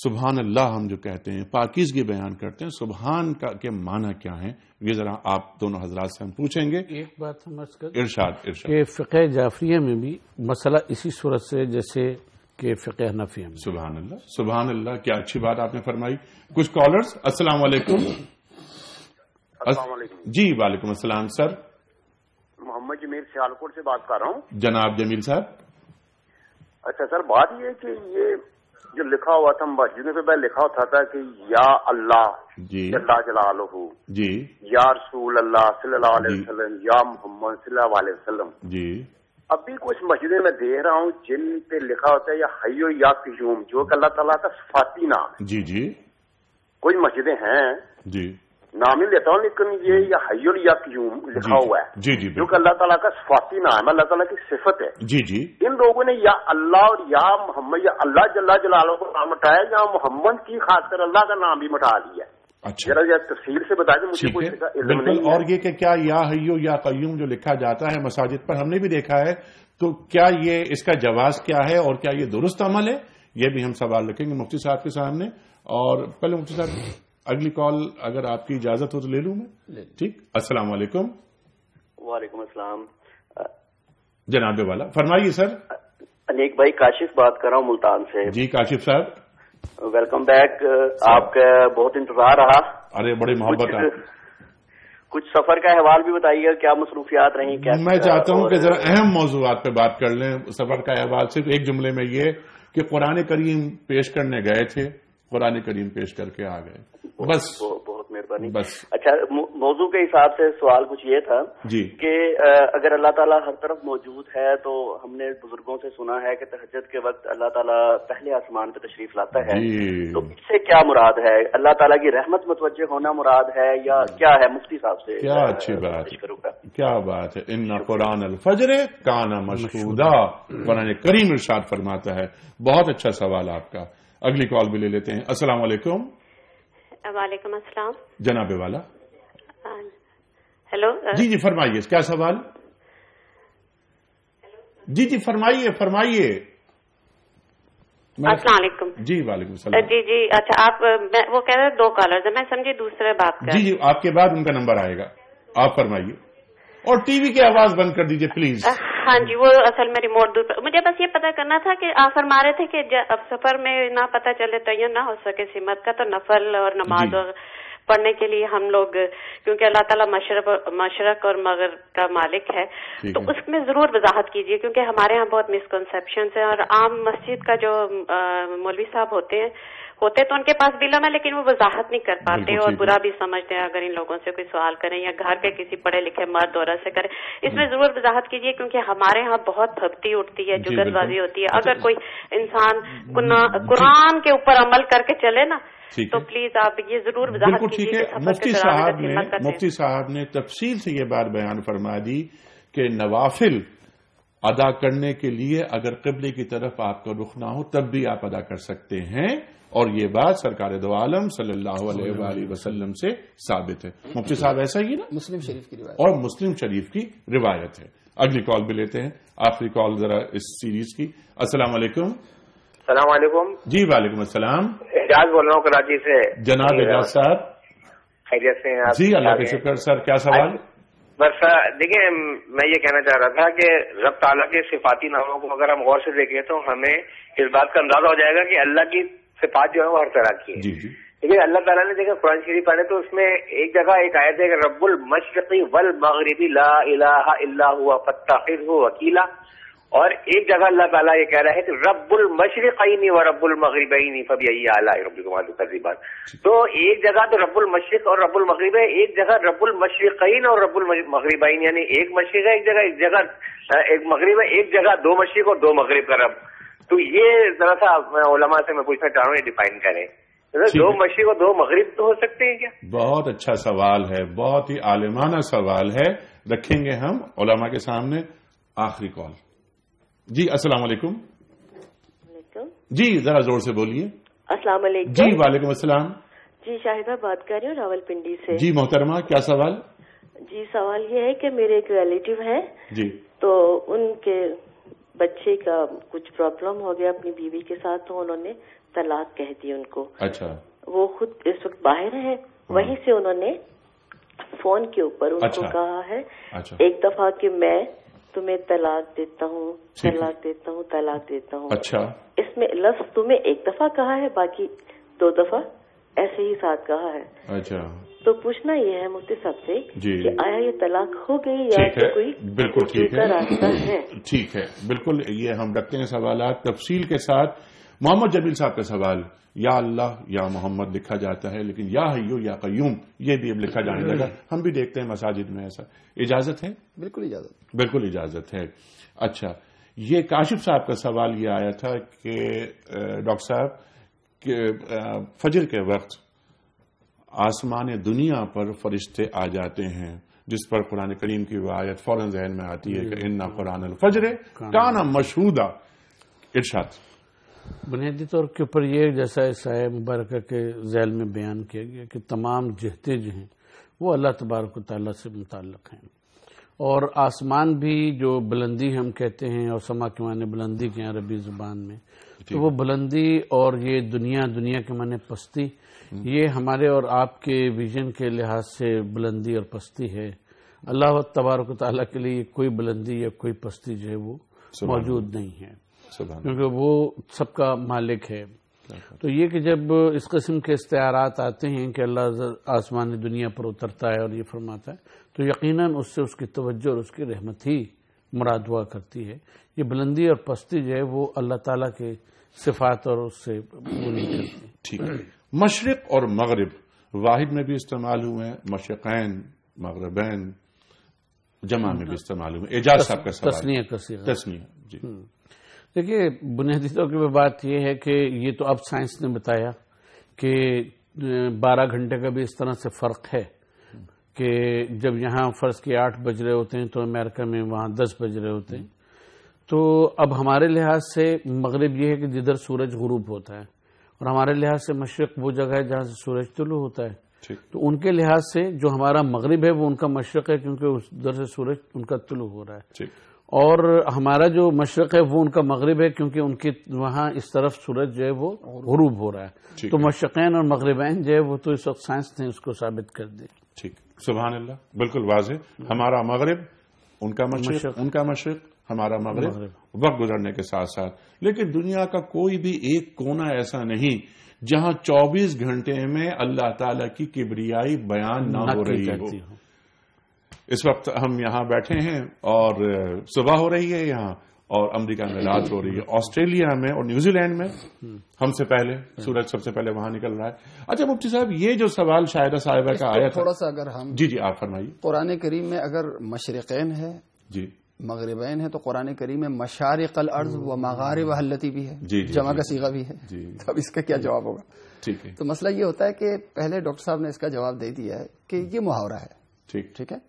Speaker 1: सुबहान अल्लाह हम जो कहते हैं पाकिजगी बयान करते हैं सुबहान का के माना क्या है ये जरा आप दोनों हजरात से हम पूछेंगे एक बात समझ कर इर्शाद इर्शाद के जाफरिया में भी मसला इसी सूरत से जैसे के फ़िक़े हनफी में सुबहान अल्लाह सुबहान अल्लाह क्या अच्छी बात आपने फरमाई कुछ कॉलर्स असल जी वालेकुम असलम सर
Speaker 3: मोहम्मद जमीर सियालकोट से बात कर रहा
Speaker 1: हूँ जनाब जमील साहब
Speaker 3: अच्छा सर बात यह कि ये जो लिखा हुआ था मस्जिदों पे पहले लिखा होता था कि या अल्लाह अल्लाह जलाल जी या रसूल अल्लाह सल्लाम या मोहम्मद सल्लाम जी अभी कुछ मस्जिदों में देख रहा हूँ जिन पे लिखा होता है या हयो या क्यूम जो कि अल्लाह तला का सफाती नाम जी जी कुछ मस्जिदें हैं जी नाम ही लेता हूँ लेकिन ये हयुल यकयूम लिखा हुआ है
Speaker 1: जी जी क्योंकि अल्लाह
Speaker 3: तला का स्वाती नाम है अल्लाह तला की सिफत है जी जी इन लोगों ने या अल्लाह और या मोहम्मद या अल्लाह जल्ला जलालो को नाम हटाया या मोहम्मद की खासकर अल्लाह का नाम भी मिटा लिया अच्छा जरा तफसील से बता दें मुझे और
Speaker 1: ये कि क्या या हयो या कयूम जो लिखा जाता है मसाजिद पर हमने भी देखा है तो क्या ये इसका जवाब क्या है और क्या ये दुरुस्त अमल है ये भी हम सवाल रखेंगे मुफ्ती साहब के सामने और पहले मुफ्ती साहब अगली कॉल अगर आपकी इजाजत हो तो ले लू मैं ठीक अस्सलाम वालेकुम
Speaker 3: वालेकुम अस्सलाम
Speaker 1: जनाबे वाला फरमाइए सर
Speaker 3: अनेक भाई काशिफ बात कर रहा हूँ मुल्तान से
Speaker 1: जी काशिफ साहब
Speaker 3: वेलकम बैक आपका बहुत इंतजार रहा
Speaker 1: अरे बड़े मोहब्बत है
Speaker 3: कुछ सफर का अहवाल भी बताइए क्या मसरूफियात रही क्या मैं चाहता हूँ कि जरा
Speaker 1: अहम मौजूद पर बात कर लें सफर का अहवाल सिर्फ एक जुमले में ये कि कुरान करीम पेश करने गए थे कुरान करीम पेश करके आ गए बस
Speaker 2: बहुत, बहुत मेहरबानी बस अच्छा मौजू के हिसाब से सवाल कुछ ये था जी कि अगर अल्लाह ताला हर तरफ मौजूद है तो हमने बुजुर्गों से सुना है कि तहजद के वक्त अल्लाह ताला पहले आसमान पे तशरीफ
Speaker 3: लाता है तो इससे क्या मुराद है अल्लाह ताला की रहमत मतवजह होना मुराद है या क्या है मुफ्ती साहब से क्या अच्छी
Speaker 1: बात क्या बात है इन कुरान फजर काना मशहूदा कुरान करीम इरशाद फरमाता है बहुत अच्छा सवाल आपका अगली कॉल भी ले लेते हैं असलाकुम
Speaker 3: वालेकुम अस्सलाम जनाबे वाला हेलो जी
Speaker 1: जी फरमाइए क्या सवाल जी जी फरमाइए फरमाइए असलाकुम जी वालेकुम सलाम जी
Speaker 2: जी अच्छा आप मैं, वो कह रहे दो कॉलर मैं समझी दूसरे बात का जी जी आपके
Speaker 1: बाद उनका नंबर आएगा आप फरमाइए और टीवी की आवाज बंद कर दीजिए प्लीज
Speaker 3: हाँ जी वो असल में रिमोट दूर पर, मुझे बस ये पता करना था कि आप फरमा रहे थे कि अब सफर में ना पता चले तो ना हो सके सिमत का तो नफल और नमाज और पढ़ने के लिए हम लोग क्योंकि अल्लाह ताला मशरक और, मशरक और मगर का मालिक है तो उसमें जरूर वजाहत कीजिए क्योंकि हमारे यहाँ बहुत मिसकनसेप्शन है और आम मस्जिद का जो मौलवी साहब होते हैं होते तो उनके पास बिलम है लेकिन वो वजाहत नहीं कर पाते और बुरा भी समझते हैं अगर इन लोगों से कोई सवाल करें या घर के किसी पढ़े लिखे मर्द औरत से करें इसमें हम्म। जरूर वजाहत कीजिए क्योंकि हमारे यहाँ बहुत भक्ति उठती है जुगलबाजी होती है अगर अच्छा। कोई इंसान हम्म, कुरान के ऊपर अमल करके चले ना तो प्लीज आप ये जरूर वजाहत कीजिए मुफ्ती साहब ने मुफ्ती
Speaker 1: साहब ने तफसील से ये बार बयान फरमा दी कि नवाफिल अदा करने के लिए अगर कबले की तरफ आपका रुख ना हो तब भी आप अदा कर सकते हैं और ये बात सरकार दो आलम सल्लाम से साबित है मुफ्ती साहब ऐसा ही ना मुस्लिम शरीफ की रिवायत और मुस्लिम शरीफ की रिवायत है अगली कॉल भी लेते हैं आखिरी कॉल जरा इस सीरीज की अस्सलाम सलामकुम जी वालेकुम असलम
Speaker 3: एजाज बोल रहा हूँ कराची से
Speaker 1: जनाब एजाज साहब
Speaker 3: खैरियत से जी अल्लाह के
Speaker 1: शुक्र सर क्या सवाल
Speaker 3: बस देखिए मैं ये कहना चाह रहा था कि रब ताला के सिफाती नामों को अगर हम गौर से देखें तो हमें इस बात का अंदाजा हो जाएगा कि अल्लाह की सिफात जो है वो हर तरह की है लेकिन अल्लाह तला ने देखा कुरान शरीफ पढ़े तो उसमें एक जगह एक आयत है रबुल रब्बुल मशरकी वल मगरबी ला इला इल्ला हुआ फत्ताखिर हो वकीला और एक जगह अल्लाह ताला ये कह रहा है कि रब्बुल मशरकईनी व रबुल रब्बुल मगरबईनी फबी आला रबीबान तो एक जगह तो रबुल मशरक और रबुल मगरब है एक जगह रबुल मशरकईन और रबुल मगरबईन यानी एक मशरक है एक जगह एक जगह एक मगरब है एक जगह दो मशरक और दो मगरब का रब तो ये जरा सा मैं ओलमा से मैं पूछना चाह रहा हूँ डिफाइन करें दो मशीक और दो मगरब तो हो सकते हैं क्या
Speaker 1: बहुत अच्छा सवाल है बहुत ही आलिमाना सवाल है रखेंगे हम ओलमा के सामने आखिरी कॉल जी असलम वालेकुम जी जरा जोर से बोलिए
Speaker 3: अस्सलाम वालेकुम जी
Speaker 1: वालेकुम अस्सलाम
Speaker 3: जी शाहिदा बात कर रही हूँ रावलपिंडी से जी
Speaker 1: मोहतरमा क्या सवाल
Speaker 3: जी सवाल ये है कि मेरे एक रिलेटिव है जी तो उनके बच्चे का कुछ प्रॉब्लम हो गया अपनी बीवी के साथ तो उन्होंने तलाक कह दी उनको अच्छा वो खुद इस वक्त बाहर है हाँ। वहीं से उन्होंने फोन के ऊपर उनको अच्छा, कहा है अच्छा, एक दफा कि मैं तुम्हें तलाक देता हूँ तलाक देता हूँ तलाक देता हूँ अच्छा इसमें लफ्ज तुम्हें एक दफा कहा है बाकी दो दफा ऐसे ही साथ कहा है अच्छा तो पूछना यह है मुफ्ती साहब से कि आया ये तलाक हो गई या तो कोई
Speaker 1: बिल्कुल ठीक है है ठीक है बिल्कुल ये हम रखते हैं सवाल तफसील के साथ मोहम्मद जमील साहब का सवाल या अल्लाह या मोहम्मद लिखा जाता है लेकिन या हयो या कयूम ये भी अब लिखा जाने लगा हम भी देखते हैं मसाजिद में ऐसा इजाजत है बिल्कुल इजाजत बिल्कुल इजाजत है अच्छा ये काशिफ साहब का सवाल ये आया था कि डॉक्टर साहब फजर के वक्त आसमान दुनिया पर फरिश्ते आ जाते हैं जिस पर कुरान करीम की रिवायत फौरन जहन में आती है कि इन्ना कुरान फजर काना मशहूदा इर्शाद बुनियादी तौर के ऊपर ये
Speaker 2: जैसा साय मुबारक के जैल में बयान किया गया कि तमाम जहते जो हैं वो अल्लाह तबारक तला से मुतल हैं और आसमान भी जो बुलंदी हम कहते हैं और समा के माने बुलंदी के अरबी ज़ुबान में तो वो बुलंदी और ये दुनिया दुनिया के माने पस्ती ये हमारे और आपके विजन के लिहाज से बुलंदी और पस्ती है अल्लाह तबारक ताली के लिए कोई बुलंदी या कोई पस्ती जो है
Speaker 1: वो मौजूद नहीं है क्योंकि
Speaker 2: वो सबका मालिक है अच्छा। तो ये कि जब इस कस्म के इस्तारात आते हैं कि अल्लाह आसमान दुनिया पर उतरता है और ये फरमाता है तो यकीनन उससे उसकी तवज्जो और उसकी रहमत ही मुराद हुआ करती है ये बुलंदी और पस्ती जो है वो अल्लाह ताला के सिफात और उससे
Speaker 1: ठीक है मशरक और मगरब वाहिद में भी इस्तेमाल हुए हैं मशक़ैन मगरबैन जमा में भी इस्तेमाल हुए एजाज साहब का तस्निया तस्निया जी हम्म।
Speaker 2: देखिए बुनियादी तौर पर बात यह है कि ये तो अब साइंस ने बताया कि बारह घंटे का भी इस तरह से फर्क है कि जब यहां फर्ज के आठ बज रहे होते हैं तो अमेरिका में वहां दस बज रहे होते हैं तो अब हमारे लिहाज से मगरब यह है कि जिधर सूरज गुरूब होता है और हमारे लिहाज से मशरक वो जगह है जहां से सूरज तुलू होता है तो उनके लिहाज से जो हमारा मगरब है वो उनका मशरक है क्योंकि उधर से सूरज उनका तुलू हो रहा है और हमारा जो मशरक है वो उनका मगरब है क्योंकि उनके वहां इस तरफ सूरज जो है वो गरूब हो रहा है तो मशरकैन और मगरबैन जो है वो तो इस वक्त साइंस ने उसको साबित कर दिया
Speaker 1: ठीक सुबह बिल्कुल वाज हमारा मगरब उनका मशरक उनका मशरक हमारा मगरब वक्त गुजरने के साथ साथ लेकिन दुनिया का कोई भी एक कोना ऐसा नहीं जहां 24 घंटे में अल्लाह ताला की किबरियाई बयान ना हो रही हो इस वक्त हम यहां बैठे हैं और सुबह हो रही है यहाँ और अमेरिका में रात हो रही है ऑस्ट्रेलिया में और न्यूजीलैंड में हमसे पहले हम्म। सूरज सबसे पहले वहां निकल रहा है अच्छा मुफ्ती साहब ये जो सवाल शायद साहिबा का आया थोड़ा
Speaker 3: सा अगर हम जी जी आप फरमाइए पुराने करीम में अगर मशरकैन है जी मगरबैन है तो कुरान करीम में मशारक अर्ज हम्म। व मगार वहलती भी है जमा का सीगा भी है तो अब इसका क्या जवाब होगा ठीक है तो मसला ये होता है कि पहले डॉक्टर साहब ने इसका जवाब दे दिया है कि ये मुहावरा है ठीक ठीक है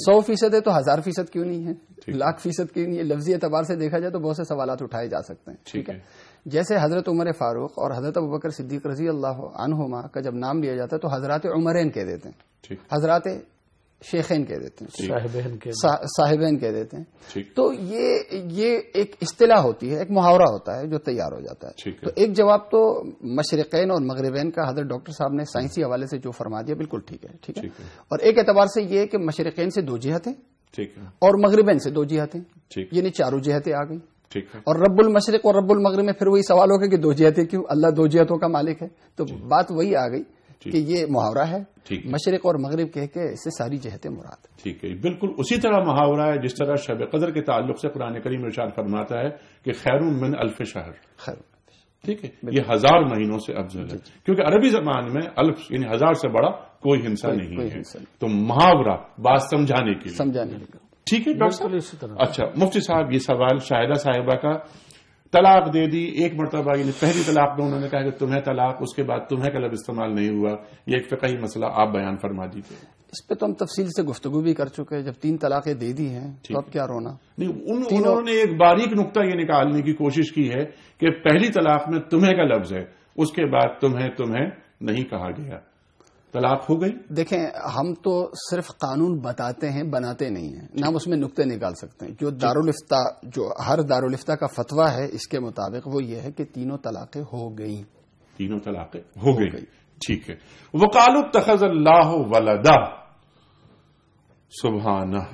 Speaker 3: सौ फीसद है तो हजार फीसद क्यों नहीं है लाख फीसद क्यों नहीं है लफ्जी एतबार से देखा जाए तो बहुत से सवाल उठाए जा सकते हैं ठीक है जैसे हजरत उमर फारूक और हजरत अबू बकर सिद्दीक रजी अल्लाह अनहुमा का जब नाम लिया जाता है तो हजरत उमरैन कह देते हैं हजरत शेखेन कह देते हैं साहिबेन कह सा, कह देते
Speaker 2: हैं तो
Speaker 3: ये ये एक इस्तेला होती है एक मुहावरा होता है जो तैयार हो जाता है तो एक जवाब तो मशरकैन और मगरबैन का हजरत डॉक्टर साहब ने साइंसी हवाले से जो फरमा दिया बिल्कुल ठीक है ठीक है और एक एतबार से ये कि मशरकैन से दो जिहतें ठीक और मगरबैन से दो जिहतें यानी चारों जिहतें आ गई ठीक और रब्बुल मशरक और रब्बुल मगरब में फिर वही सवाल होगा कि दो जिहतें क्यों अल्लाह दो जिहतों का मालिक है तो बात वही आ गई कि ये मुहावरा है मशरक और मगरब कह के इससे सारी जहतें मुराद
Speaker 1: ठीक है बिल्कुल उसी तरह मुहावरा है जिस तरह शब कदर के ताल्लुक से पुरान करीम इशार फरमाता है कि खैरुम मिन अल्फ शहर खैर ठीक है ये हजार महीनों से अफजल है क्योंकि अरबी जबान में अल्फ यानी हजार से बड़ा कोई हिंसा नहीं है तो मुहावरा बात समझाने के समझाने के ठीक है डॉक्टर अच्छा मुफ्ती साहब ये सवाल शाहिदा साहिबा का तलाक दे दी एक मरतबा यानी पहली तलाक में उन्होंने कहा कि तुम्हें तलाक उसके बाद तुम्हें का इस्तेमाल नहीं हुआ यह एक फ़िकही मसला आप बयान फरमा दीजिए
Speaker 3: इस पर तो हम तफसील से गुफ्तगु भी कर चुके हैं जब तीन तलाकें दे दी हैं तो अब क्या रोना नहीं उन, उन्होंने
Speaker 1: एक बारीक नुकता ये निकालने की कोशिश की है कि पहली तलाक में तुम्हें का लफ्ज है उसके बाद तुम्हें तुम्हें नहीं कहा गया तलाक
Speaker 3: हो गई देखें हम तो सिर्फ कानून बताते हैं बनाते नहीं हैं ना हम उसमें नुकते निकाल सकते हैं जो दारुलिफ्ता जो हर दारुलिफ्ता का फतवा है इसके मुताबिक वो ये है कि तीनों तलाकें हो गई
Speaker 1: तीनों तलाकें हो, हो गई ठीक है वकालु तखज अल्लाह वलदा सुबहाना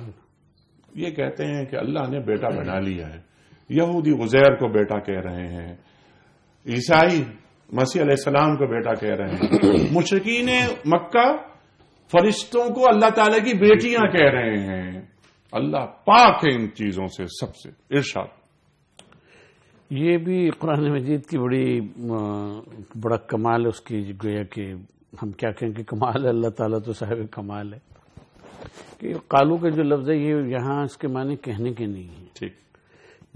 Speaker 1: ये कहते हैं कि अल्लाह ने बेटा बना लिया है यहूदी गुजैर को बेटा कह रहे हैं ईसाई मसीह अलैहिस्सलाम को बेटा कह रहे हैं मुशरकिन मक्का फरिश्तों को अल्लाह ताला की बेटियां कह रहे हैं अल्लाह पाक है इन चीजों से सबसे इर्शाद ये भी
Speaker 2: कुरान मजीद की बड़ी बड़ा कमाल उसकी गोया कि हम क्या कहें कि कमाल अल्लाह ताला तो साहब कमाल है कि कालू का जो लफ्ज है ये यहां इसके माने कहने के नहीं है ठीक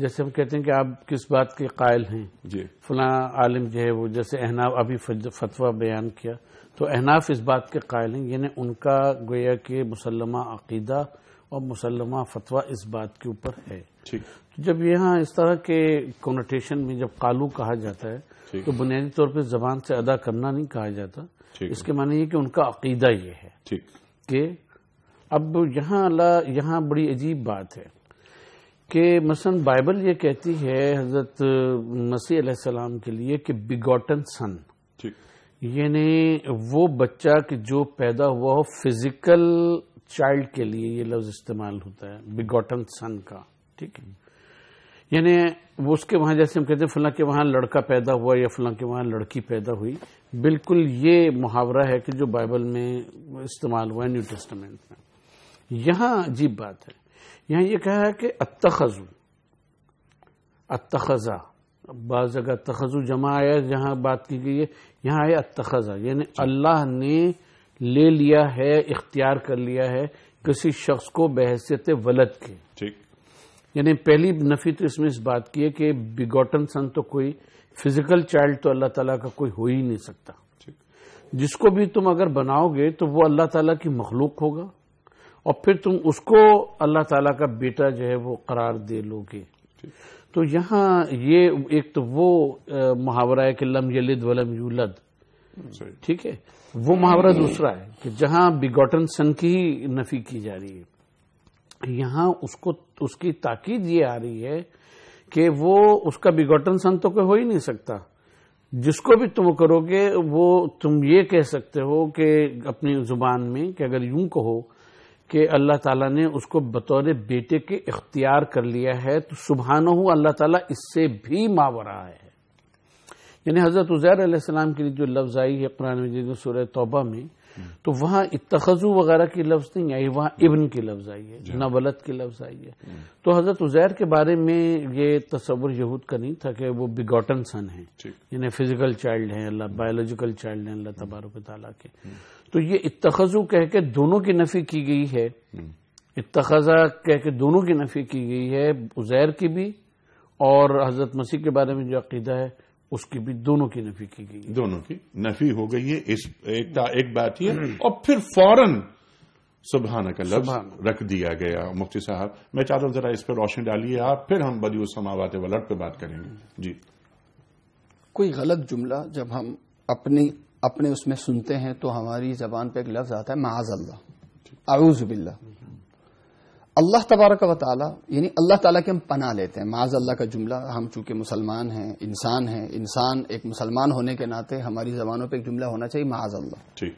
Speaker 2: जैसे हम कहते हैं कि आप किस बात के कायल हैं फलां फला आलिम जो है वो जैसे अहनाफ अभी फतवा बयान किया तो अहनाफ इस बात के कायल हैं यानी उनका गोया कि मुसलमा अकीदा और मुसलमा फतवा इस बात के ऊपर है तो जब यहाँ इस तरह के कोनोटेशन में जब कालू कहा जाता है तो बुनियादी तौर पर जबान से अदा करना नहीं कहा जाता इसके माने ये कि उनका अकीदा ये है कि अब यहाँ यहाँ बड़ी अजीब बात है कि मसलन बाइबल ये कहती है हजरत मसीह सलाम के लिए कि बिगॉटन सन यानी वो बच्चा कि जो पैदा हुआ हो फिजिकल चाइल्ड के लिए ये लफ्ज इस्तेमाल होता है बिगॉटन सन का ठीक है यानी वो उसके वहां जैसे हम कहते हैं फला के वहां लड़का पैदा हुआ या फला के वहां लड़की पैदा हुई बिल्कुल ये मुहावरा है कि जो बाइबल में इस्तेमाल हुआ है न्यू टेस्टमेंट में यहां अजीब बात है यहां ये कहा है कि अतखजू अतखजा बाद जगह तखजू जमा आया जहां बात की गई है यहां आया अतखजा यानी अल्लाह ने ले लिया है इख्तियार कर लिया है किसी शख्स को बहसियत वलद के ठीक यानी पहली नफी तो इसमें इस बात की है कि बिगॉटन सन तो कोई फिजिकल चाइल्ड तो अल्लाह तला का कोई हो ही नहीं सकता जिसको भी तुम अगर बनाओगे तो वो अल्लाह ताला की मखलूक होगा और फिर तुम उसको अल्लाह ताला का बेटा जो है वो करार दे लोगे तो यहाँ ये एक तो वो मुहावरा है कि लम यलिद वलम यूलद ठीक है वो मुहावरा दूसरा है कि जहां बिगॉटन सन की ही नफी की जा रही है यहां उसको उसकी ताकीद ये आ रही है कि वो उसका बिगॉटन सन तो कोई हो ही नहीं सकता जिसको भी तुम करोगे वो तुम ये कह सकते हो कि अपनी जुबान में कि अगर यूं कहो कि अल्लाह ताला ने उसको बतौर बेटे के इख्तियार कर लिया है तो सुबहान हो अल्लाह ताला इससे भी मावरा है यानी हज़रत उज़ैर आसमाम के लिए जो लफ्ज़ आई है कुरान मजीद सूर्य तौबा में तो वहां इतखजू वगैरह की लफ्ज नहीं आई वहां हम्म। इब्न की लफ्ज आई है ना वलद की लफ्ज आई है हम्म। तो हजरत उजैर के बारे में ये तस्वुर यहूद का नहीं था कि वो बिगॉटन सन है जिन्हें फिजिकल चाइल्ड है अल्लाह बायोलॉजिकल चाइल्ड है अल्लाह तबारक ताला के हम्म। तो ये इतखजु कह के दोनों की नफी की गई है इतखजा कह के दोनों की नफी की गई है उजैर की भी और हजरत मसीह के बारे में जो अकीदा है उसकी भी दोनों की नफी की गई दोनों
Speaker 1: की नफी हो गई है इस एक, एक बात ही और फिर फौरन सुबहाना का लफ्ज रख दिया गया मुफ्ती साहब मैं चाहता हूं जरा इस पर रोशनी डालिए आप फिर हम बदी समावाते वलट पर बात करेंगे जी
Speaker 3: कोई गलत जुमला जब हम अपनी अपने उसमें सुनते हैं तो हमारी जबान पे एक लफ्ज आता है माज अल्लाह आऊज बिल्ला अल्लाह तबारक व ताली यानी अल्लाह ताला के हम पना लेते हैं माज अल्लाह का जुमला हम चूंकि मुसलमान हैं इंसान हैं इंसान एक मुसलमान होने के नाते हमारी जबानों पर एक जुमला होना चाहिए माज अल्लाह ठीक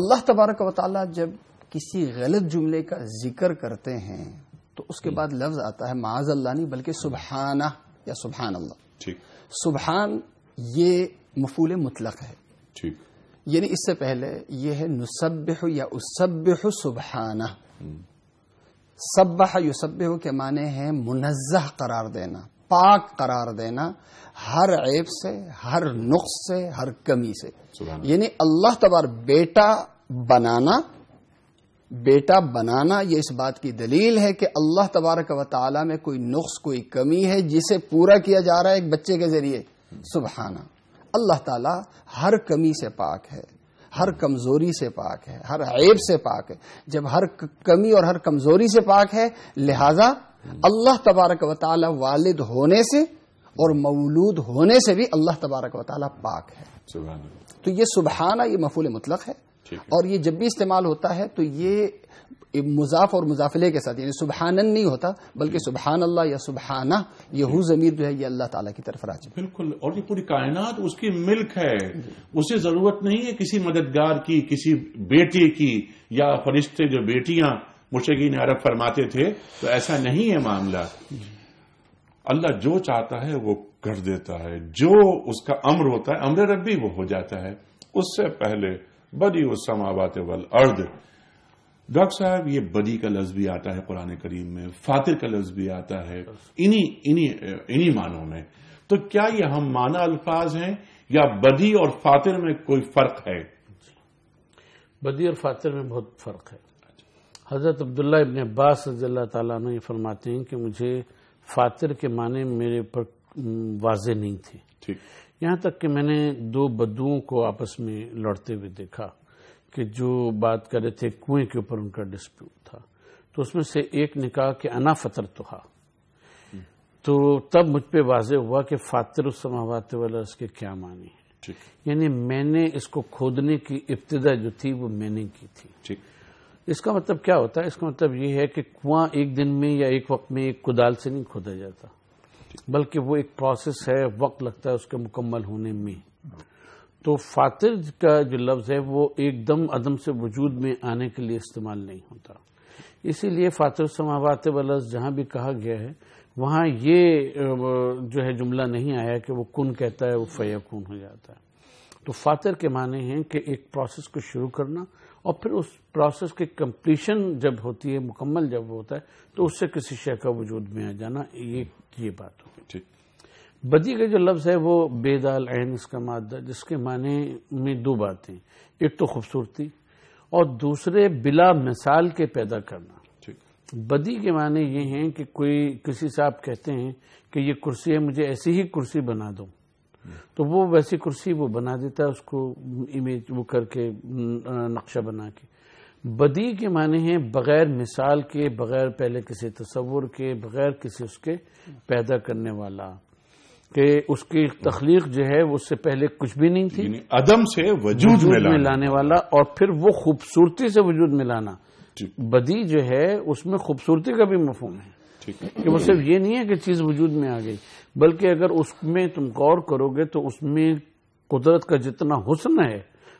Speaker 3: अल्लाह तबारक व ताली जब किसी गलत जुमले का जिक्र करते हैं तो उसके हम्म। बाद लफ्ज आता है माज अल्लाह नहीं बल्कि सुबहाना या सुबहान अल्लाह ठीक सुबहान ये मफूल मुतलक है ठीक यानी इससे पहले यह है नुसब या उसब सुबहाना हम्म। सब्बाह युसब्बेहु के माने हैं मुनजह करार देना पाक करार देना हर ऐब से हर नुक्स से हर कमी से यानी अल्लाह तबार बेटा बनाना बेटा बनाना ये इस बात की दलील है कि अल्लाह तबारक व ताला में कोई नुक्स कोई कमी है जिसे पूरा किया जा रहा है एक बच्चे के जरिए सुबहाना अल्लाह ताला हर कमी से पाक है हर कमजोरी से पाक है हर ऐब से पाक है जब हर कमी और हर कमजोरी से पाक है लिहाजा अल्लाह तबारक वाल वालिद होने से और मौलूद होने से भी अल्लाह तबारक वाल पाक है तो ये सुबहाना ये मफूल मुतलक है और ये जब भी इस्तेमाल होता है तो ये मुजाफ और मुजाफिले के साथ यानी सुबहानन नहीं होता बल्कि सुबहान अल्लाह या सुबहाना ये हु जमीर जो है ये अल्लाह ताला की तरफ राजी
Speaker 1: बिल्कुल और ये पूरी कायनात उसकी मिल्क है उसे जरूरत नहीं है किसी मददगार की किसी बेटे की या फरिश्ते जो बेटियां मुशीन अरब फरमाते थे तो ऐसा नहीं है मामला अल्लाह जो चाहता है वो कर देता है जो उसका अम्र होता है अम्र रबी वो हो जाता है उससे पहले बड़ी उस समावाते वल अर्द डॉक्टर साहब ये बदी का लफ्ज भी आता है कुरान करीम में फातिर का लफ्ज भी आता है इन्हीं इन्हीं इन्हीं मानों में तो क्या ये हम माना अल्फाज हैं या बदी और फातिर में कोई फर्क है बदी और फातिर में बहुत फर्क है
Speaker 2: हजरत अब्दुल्ला इबन अब्बास रजील्ला तला फरमाते हैं कि मुझे फातिर के माने मेरे ऊपर वाजे नहीं थे यहां तक कि मैंने दो बदुओं को आपस में लड़ते हुए देखा कि जो बात कर रहे थे कुएं के ऊपर उनका डिस्प्यूट था तो उसमें से एक ने कहा कि अना फतर हा तो तब मुझ पर वाज हुआ कि फातर समावात वाला इसके क्या मानी है यानी मैंने इसको खोदने की इब्तदा जो थी वो मैंने की थी इसका मतलब क्या होता है इसका मतलब ये है कि कुआं एक दिन में या एक वक्त में एक कुदाल से नहीं खोदा जाता बल्कि वो एक प्रोसेस है वक्त लगता है उसके मुकम्मल होने में तो फातिर का जो लफ्ज़ है वो एकदम अदम से वजूद में आने के लिए इस्तेमाल नहीं होता इसीलिए फातिर समावात वलस जहां भी कहा गया है वहां ये जो है जुमला नहीं आया कि वो कुन कहता है वो फ़ैकून हो जाता है तो फातिर के माने हैं कि एक प्रोसेस को शुरू करना और फिर उस प्रोसेस के कम्प्लीशन जब होती है मुकम्मल जब होता है तो उससे किसी शय का वजूद में आ जाना ये ये बात होगी ठीक बदी का जो लफ्ज़ है वो बेदाल एन इसका मादा जिसके माने में दो बातें एक तो खूबसूरती और दूसरे बिला मिसाल के पैदा करना बदी के माने ये हैं कि कोई किसी से आप कहते हैं कि ये कुर्सी है मुझे ऐसी ही कुर्सी बना दो तो वो वैसी कुर्सी वो बना देता है उसको इमेज वो करके नक्शा बना के बदी के माने हैं बगैर मिसाल के बगैर पहले किसी तस्वुर के बगैर किसी उसके पैदा करने वाला कि उसकी तखलीक जो है वो उससे पहले कुछ भी नहीं थी अदम से वजूद, में, में लाने वाला और फिर वो खूबसूरती से वजूद में लाना बदी जो है उसमें खूबसूरती का भी मफहम है कि वो सिर्फ ये नहीं है कि चीज वजूद में आ गई बल्कि अगर उसमें तुम गौर करोगे तो उसमें कुदरत का जितना हुसन है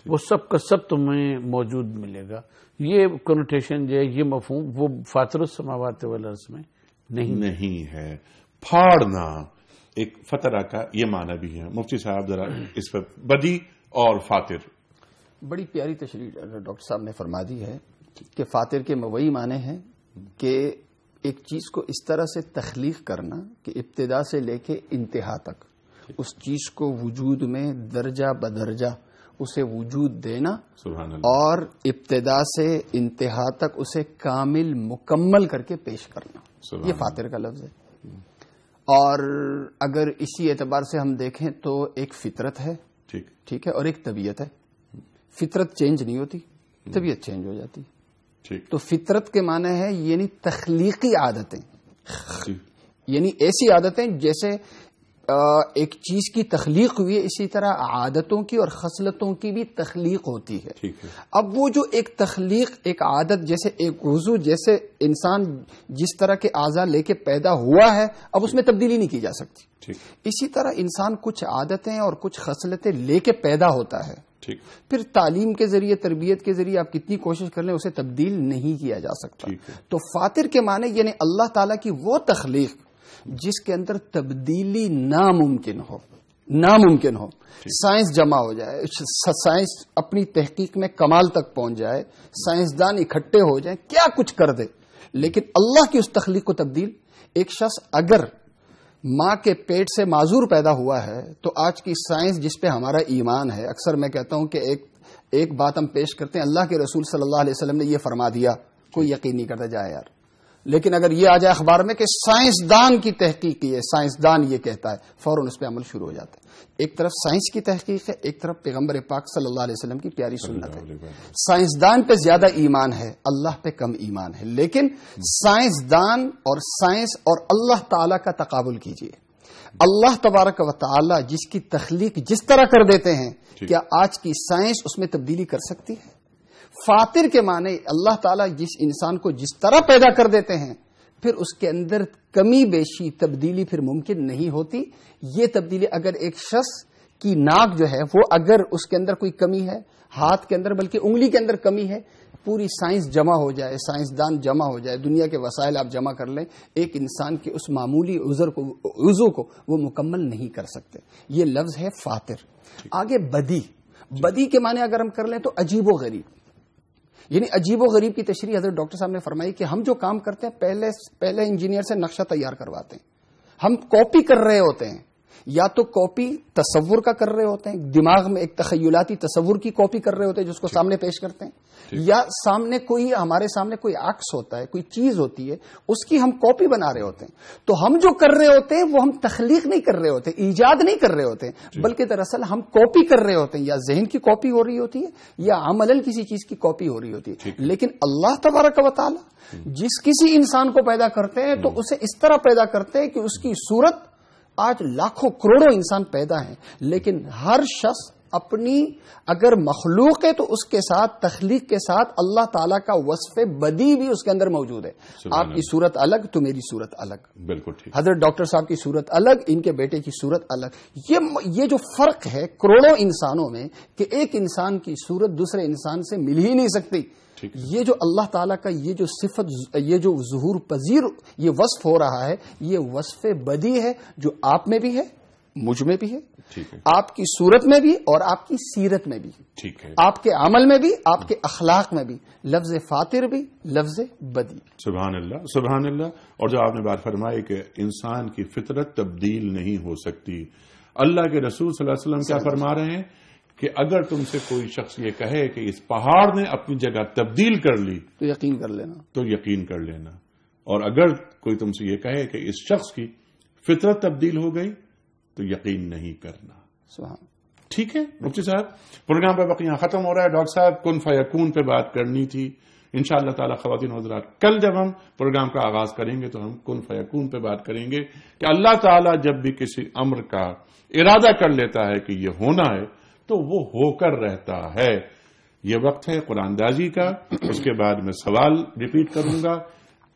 Speaker 2: वो सब का सब तुम्हें मौजूद मिलेगा ये कोनोटेशन जो है ये मफहम वो फातर समावाते वाल में
Speaker 1: नहीं है फाड़ना एक फतरा का ये माना भी है मुफ्ती साहब जरा इस पर बदी और फातिर
Speaker 3: बड़ी प्यारी तशरी डॉक्टर साहब ने फरमा दी है कि फातिर के वही माने हैं कि एक चीज को इस तरह से तख्लीक करना कि इब्तदा से लेके इंतहा तक उस चीज को वजूद में दर्जा बदर्जा उसे वजूद देना और इब्तदा से इंतहा तक उसे कामिल मुकम्मल करके पेश करना ये फातिर का लफ्ज है और अगर इसी एतबार से हम देखें तो एक फितरत है ठीक ठीक है और एक तबीयत है फितरत चेंज नहीं होती हम्म। तबीयत चेंज हो जाती ठीक तो फितरत के माने है यानी तखलीकी आदतें यानी ऐसी आदतें जैसे एक चीज की तखलीक हुई है इसी तरह आदतों की और खसलतों की भी तखलीक होती है, है। अब वो जो एक तखलीक एक आदत जैसे एक वजू जैसे इंसान जिस तरह के आजा लेके पैदा हुआ है अब उसमें तब्दीली नहीं की जा सकती इसी तरह इंसान कुछ आदतें और कुछ खसलतें लेके पैदा होता है ठीक फिर तालीम के जरिए तरबियत के जरिए आप कितनी कोशिश कर लें उसे तब्दील नहीं किया जा सकता तो फातिर के माने यानी अल्लाह तला की वो तखलीक जिसके अंदर तब्दीली नामुमकिन हो नामुमकिन हो साइंस जमा हो जाए साइंस अपनी तहकीक में कमाल तक पहुंच जाए साइंसदान इकट्ठे हो जाए क्या कुछ कर दे लेकिन अल्लाह की उस तखलीक को तब्दील एक शख्स अगर माँ के पेट से माजूर पैदा हुआ है तो आज की साइंस जिसपे हमारा ईमान है अक्सर मैं कहता हूं कि एक एक बात हम पेश करते हैं अल्लाह के रसूल सल्लल्लाहु अलैहि वसल्लम ने यह फरमा दिया कोई यकीन नहीं करता जाए यार लेकिन अगर ये आ जाए अखबार में कि साइंसदान की तहकीक है साइंसदान ये कहता है फौरन उस पर अमल शुरू हो जाता है एक तरफ साइंस की तहकीक है एक तरफ पैगम्बर पाक सल्लल्लाहु अलैहि वसल्लम की प्यारी सुन्नत है साइंसदान पे ज्यादा ईमान है अल्लाह पे कम ईमान है लेकिन साइंसदान और साइंस और अल्लाह तला का तकबुल कीजिए अल्लाह तबारक व जिसकी तख्लीक जिस तरह कर देते हैं क्या आज की साइंस उसमें तब्दीली कर सकती है फातिर के माने अल्लाह ताला जिस इंसान को जिस तरह पैदा कर देते हैं फिर उसके अंदर कमी बेशी तब्दीली फिर मुमकिन नहीं होती ये तब्दीली अगर एक शख्स की नाक जो है वो अगर उसके अंदर कोई कमी है हाथ के अंदर बल्कि उंगली के अंदर कमी है पूरी साइंस जमा हो जाए साइंसदान जमा हो जाए दुनिया के वसायल आप जमा कर लें एक इंसान के उस मामूली उजर को उजू को वो मुकम्मल नहीं कर सकते ये लफ्ज है फातिर आगे बदी बदी के माने अगर हम कर लें तो अजीबो गरीब यानी अजीब गरीब की तशरी हजरत डॉक्टर साहब ने फरमाई कि हम जो काम करते हैं पहले पहले इंजीनियर से नक्शा तैयार करवाते हैं हम कॉपी कर रहे होते हैं या तो कॉपी तस्वुर का कर रहे होते हैं दिमाग में एक तखयलाती तस्वुर की कॉपी कर रहे होते हैं जिसको सामने पेश करते हैं या सामने कोई हमारे सामने कोई आक्स होता है कोई चीज होती है उसकी हम कॉपी बना रहे होते हैं तो हम जो कर रहे होते हैं वो हम तखलीक नहीं कर रहे होते ईजाद नहीं कर रहे होते बल्कि दरअसल हम कॉपी कर रहे होते हैं या जहन की कॉपी हो रही होती है या अमलन किसी चीज की कॉपी हो रही होती है लेकिन अल्लाह तबारा का बताला हम्म। जिस किसी इंसान को पैदा करते हैं तो हम्म। उसे इस तरह पैदा करते हैं कि उसकी सूरत आज लाखों करोड़ों इंसान पैदा हैं लेकिन हर शख्स अपनी अगर मखलूक है तो उसके साथ तखलीक के साथ अल्लाह ताला का वसफ बदी भी उसके अंदर मौजूद है आपकी सूरत अलग तो मेरी सूरत अलग बिल्कुल ठीक हजरत डॉक्टर साहब की सूरत अलग इनके बेटे की सूरत अलग ये ये जो फर्क है करोड़ों इंसानों में कि एक इंसान की सूरत दूसरे इंसान से मिल ही नहीं सकती ये जो अल्लाह ताला का ये जो सिफत ये जो जहूर पजीर ये वस्फ हो रहा है ये वस्फ बदी है जो आप में भी है मुझ में भी है ठीक है आपकी सूरत में भी और आपकी सीरत में भी ठीक है आपके अमल में भी आपके अखलाक में भी लफ्ज फातिर भी
Speaker 1: लफ्ज बदी सुबह अल्लाह सुबह अल्लाह और जो आपने बात फरमाई कि इंसान की फितरत तब्दील नहीं हो सकती अल्लाह के रसूल सल्लल्लाहु अलैहि वसल्लम क्या फरमा रहे हैं कि अगर तुमसे कोई शख्स ये कहे कि इस पहाड़ ने अपनी जगह तब्दील कर ली तो यकीन कर लेना तो यकीन कर लेना और अगर कोई तुमसे ये कहे कि इस शख्स की फितरत तब्दील हो गई तो यकीन नहीं करना ठीक है मुफ्ती साहब प्रोग्राम पर वक्त खत्म हो रहा है डॉक्टर साहब कन फयाकून पे बात करनी थी इन तला खातिन हजरा कल जब हम प्रोग्राम का आगाज करेंगे तो हम कन फयाकून पे बात करेंगे कि अल्लाह ताला जब भी किसी अम्र का इरादा कर लेता है कि यह होना है तो वो होकर रहता है ये वक्त है कुरानदाजी का उसके बाद मैं सवाल रिपीट करूंगा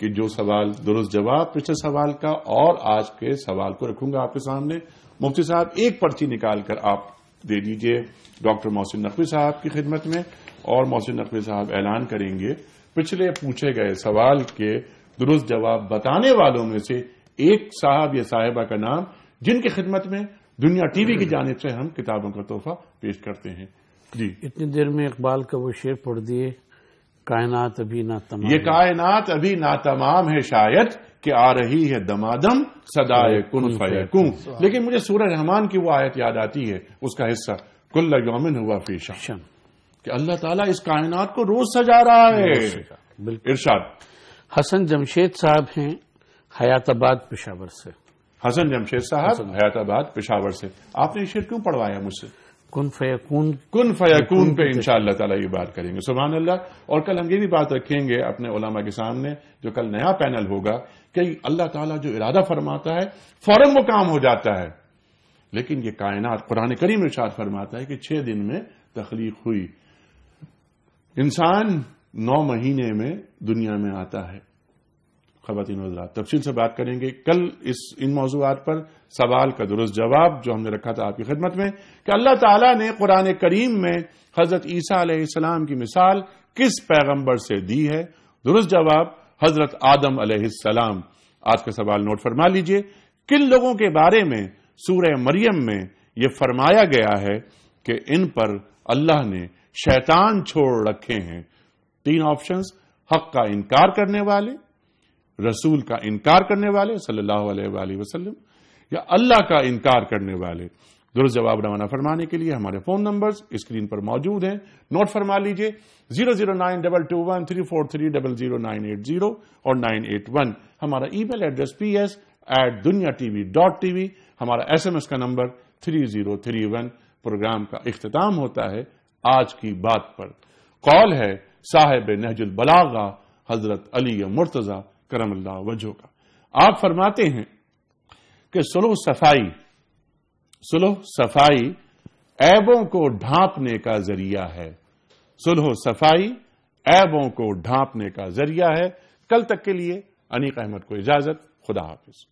Speaker 1: कि जो सवाल दुरुस्त जवाब पिछले सवाल का और आज के सवाल को रखूंगा आपके सामने मुफ्ती साहब एक पर्ची निकालकर आप दे दीजिए डॉक्टर मोहसिन नकवी साहब की खिदमत में और मोहसिन नकवी साहब ऐलान करेंगे पिछले पूछे गए सवाल के दुरुस्त जवाब बताने वालों में से एक साहब या साहिबा का नाम जिनकी खिदमत में दुनिया टीवी की जानब से हम किताबों का तोहफा पेश करते हैं जी इतनी देर में इकबाल का वो शेर पढ़ दिए कायनात अभी ना तमाम ये कायनात अभी ना तमाम है शायद कि आ रही है दमादम सदाए कुन फयकू लेकिन मुझे सूरज रहमान की वो आयत याद आती है उसका हिस्सा कुल्ला यौमिन हुआ फीशन कि अल्लाह ताला इस कायनात को रोज सजा रहा है बिल्कुल
Speaker 2: इरशाद हसन जमशेद साहब हैं हयाताबाद पेशावर से हसन
Speaker 1: जमशेद साहब हयाताबाद पिशावर से आपने शेर क्यों पढ़वाया मुझसे कुन फयाकून कुन फयाकून पे इंशाल्लाह ताला ये बात करेंगे सुबह अल्लाह और कल हम ये भी बात रखेंगे अपने ओलामा के सामने जो कल नया पैनल होगा कि अल्लाह ताला जो इरादा फरमाता है फौरन वो काम हो जाता है लेकिन ये कायनात कुरान करीम इर्शाद फरमाता है कि छह दिन में तखलीक हुई इंसान नौ महीने में दुनिया में आता है खातन हजरात तफसील से बात करेंगे कल इस इन मौजूद पर सवाल का दुरुस्त जवाब जो हमने रखा था आपकी खिदमत में कि अल्लाह तला ने कुरान करीम में हजरत ईसा की मिसाल किस पैगम्बर से दी है दुरुस्त जवाब हजरत आदम अलैहिस्सलाम आज का सवाल नोट फरमा लीजिए किन लोगों के बारे में सूर्य मरियम में यह फरमाया गया है कि इन पर अल्लाह ने शैतान छोड़ रखे हैं तीन ऑप्शन हक का इनकार करने वाले रसूल का इनकार करने वाले सल्लल्लाहु अलैहि वसल्लम या अल्लाह का इनकार करने वाले दुरुस्त जवाब रवाना फरमाने के लिए हमारे फोन नंबर्स स्क्रीन पर मौजूद हैं नोट फरमा लीजिए zero zero nine double two one three four three double zero nine eight zero और नाइन एट वन हमारा email address P S at Dunya TV dot TV हमारा एस एम एस का नंबर three zero three one program का अख्ताम होता है आज की बात पर कॉल है साहेब नहजुल बलागा हजरत अली मुर्तजा करम अल्लाह वजह का आप फरमाते हैं कि सुलह सफाई सुलह सफाई ऐबों को ढांपने का जरिया है सुलह सफाई ऐबों को ढांपने का जरिया है कल तक के लिए अनीक अहमद को इजाजत खुदा हाफिज़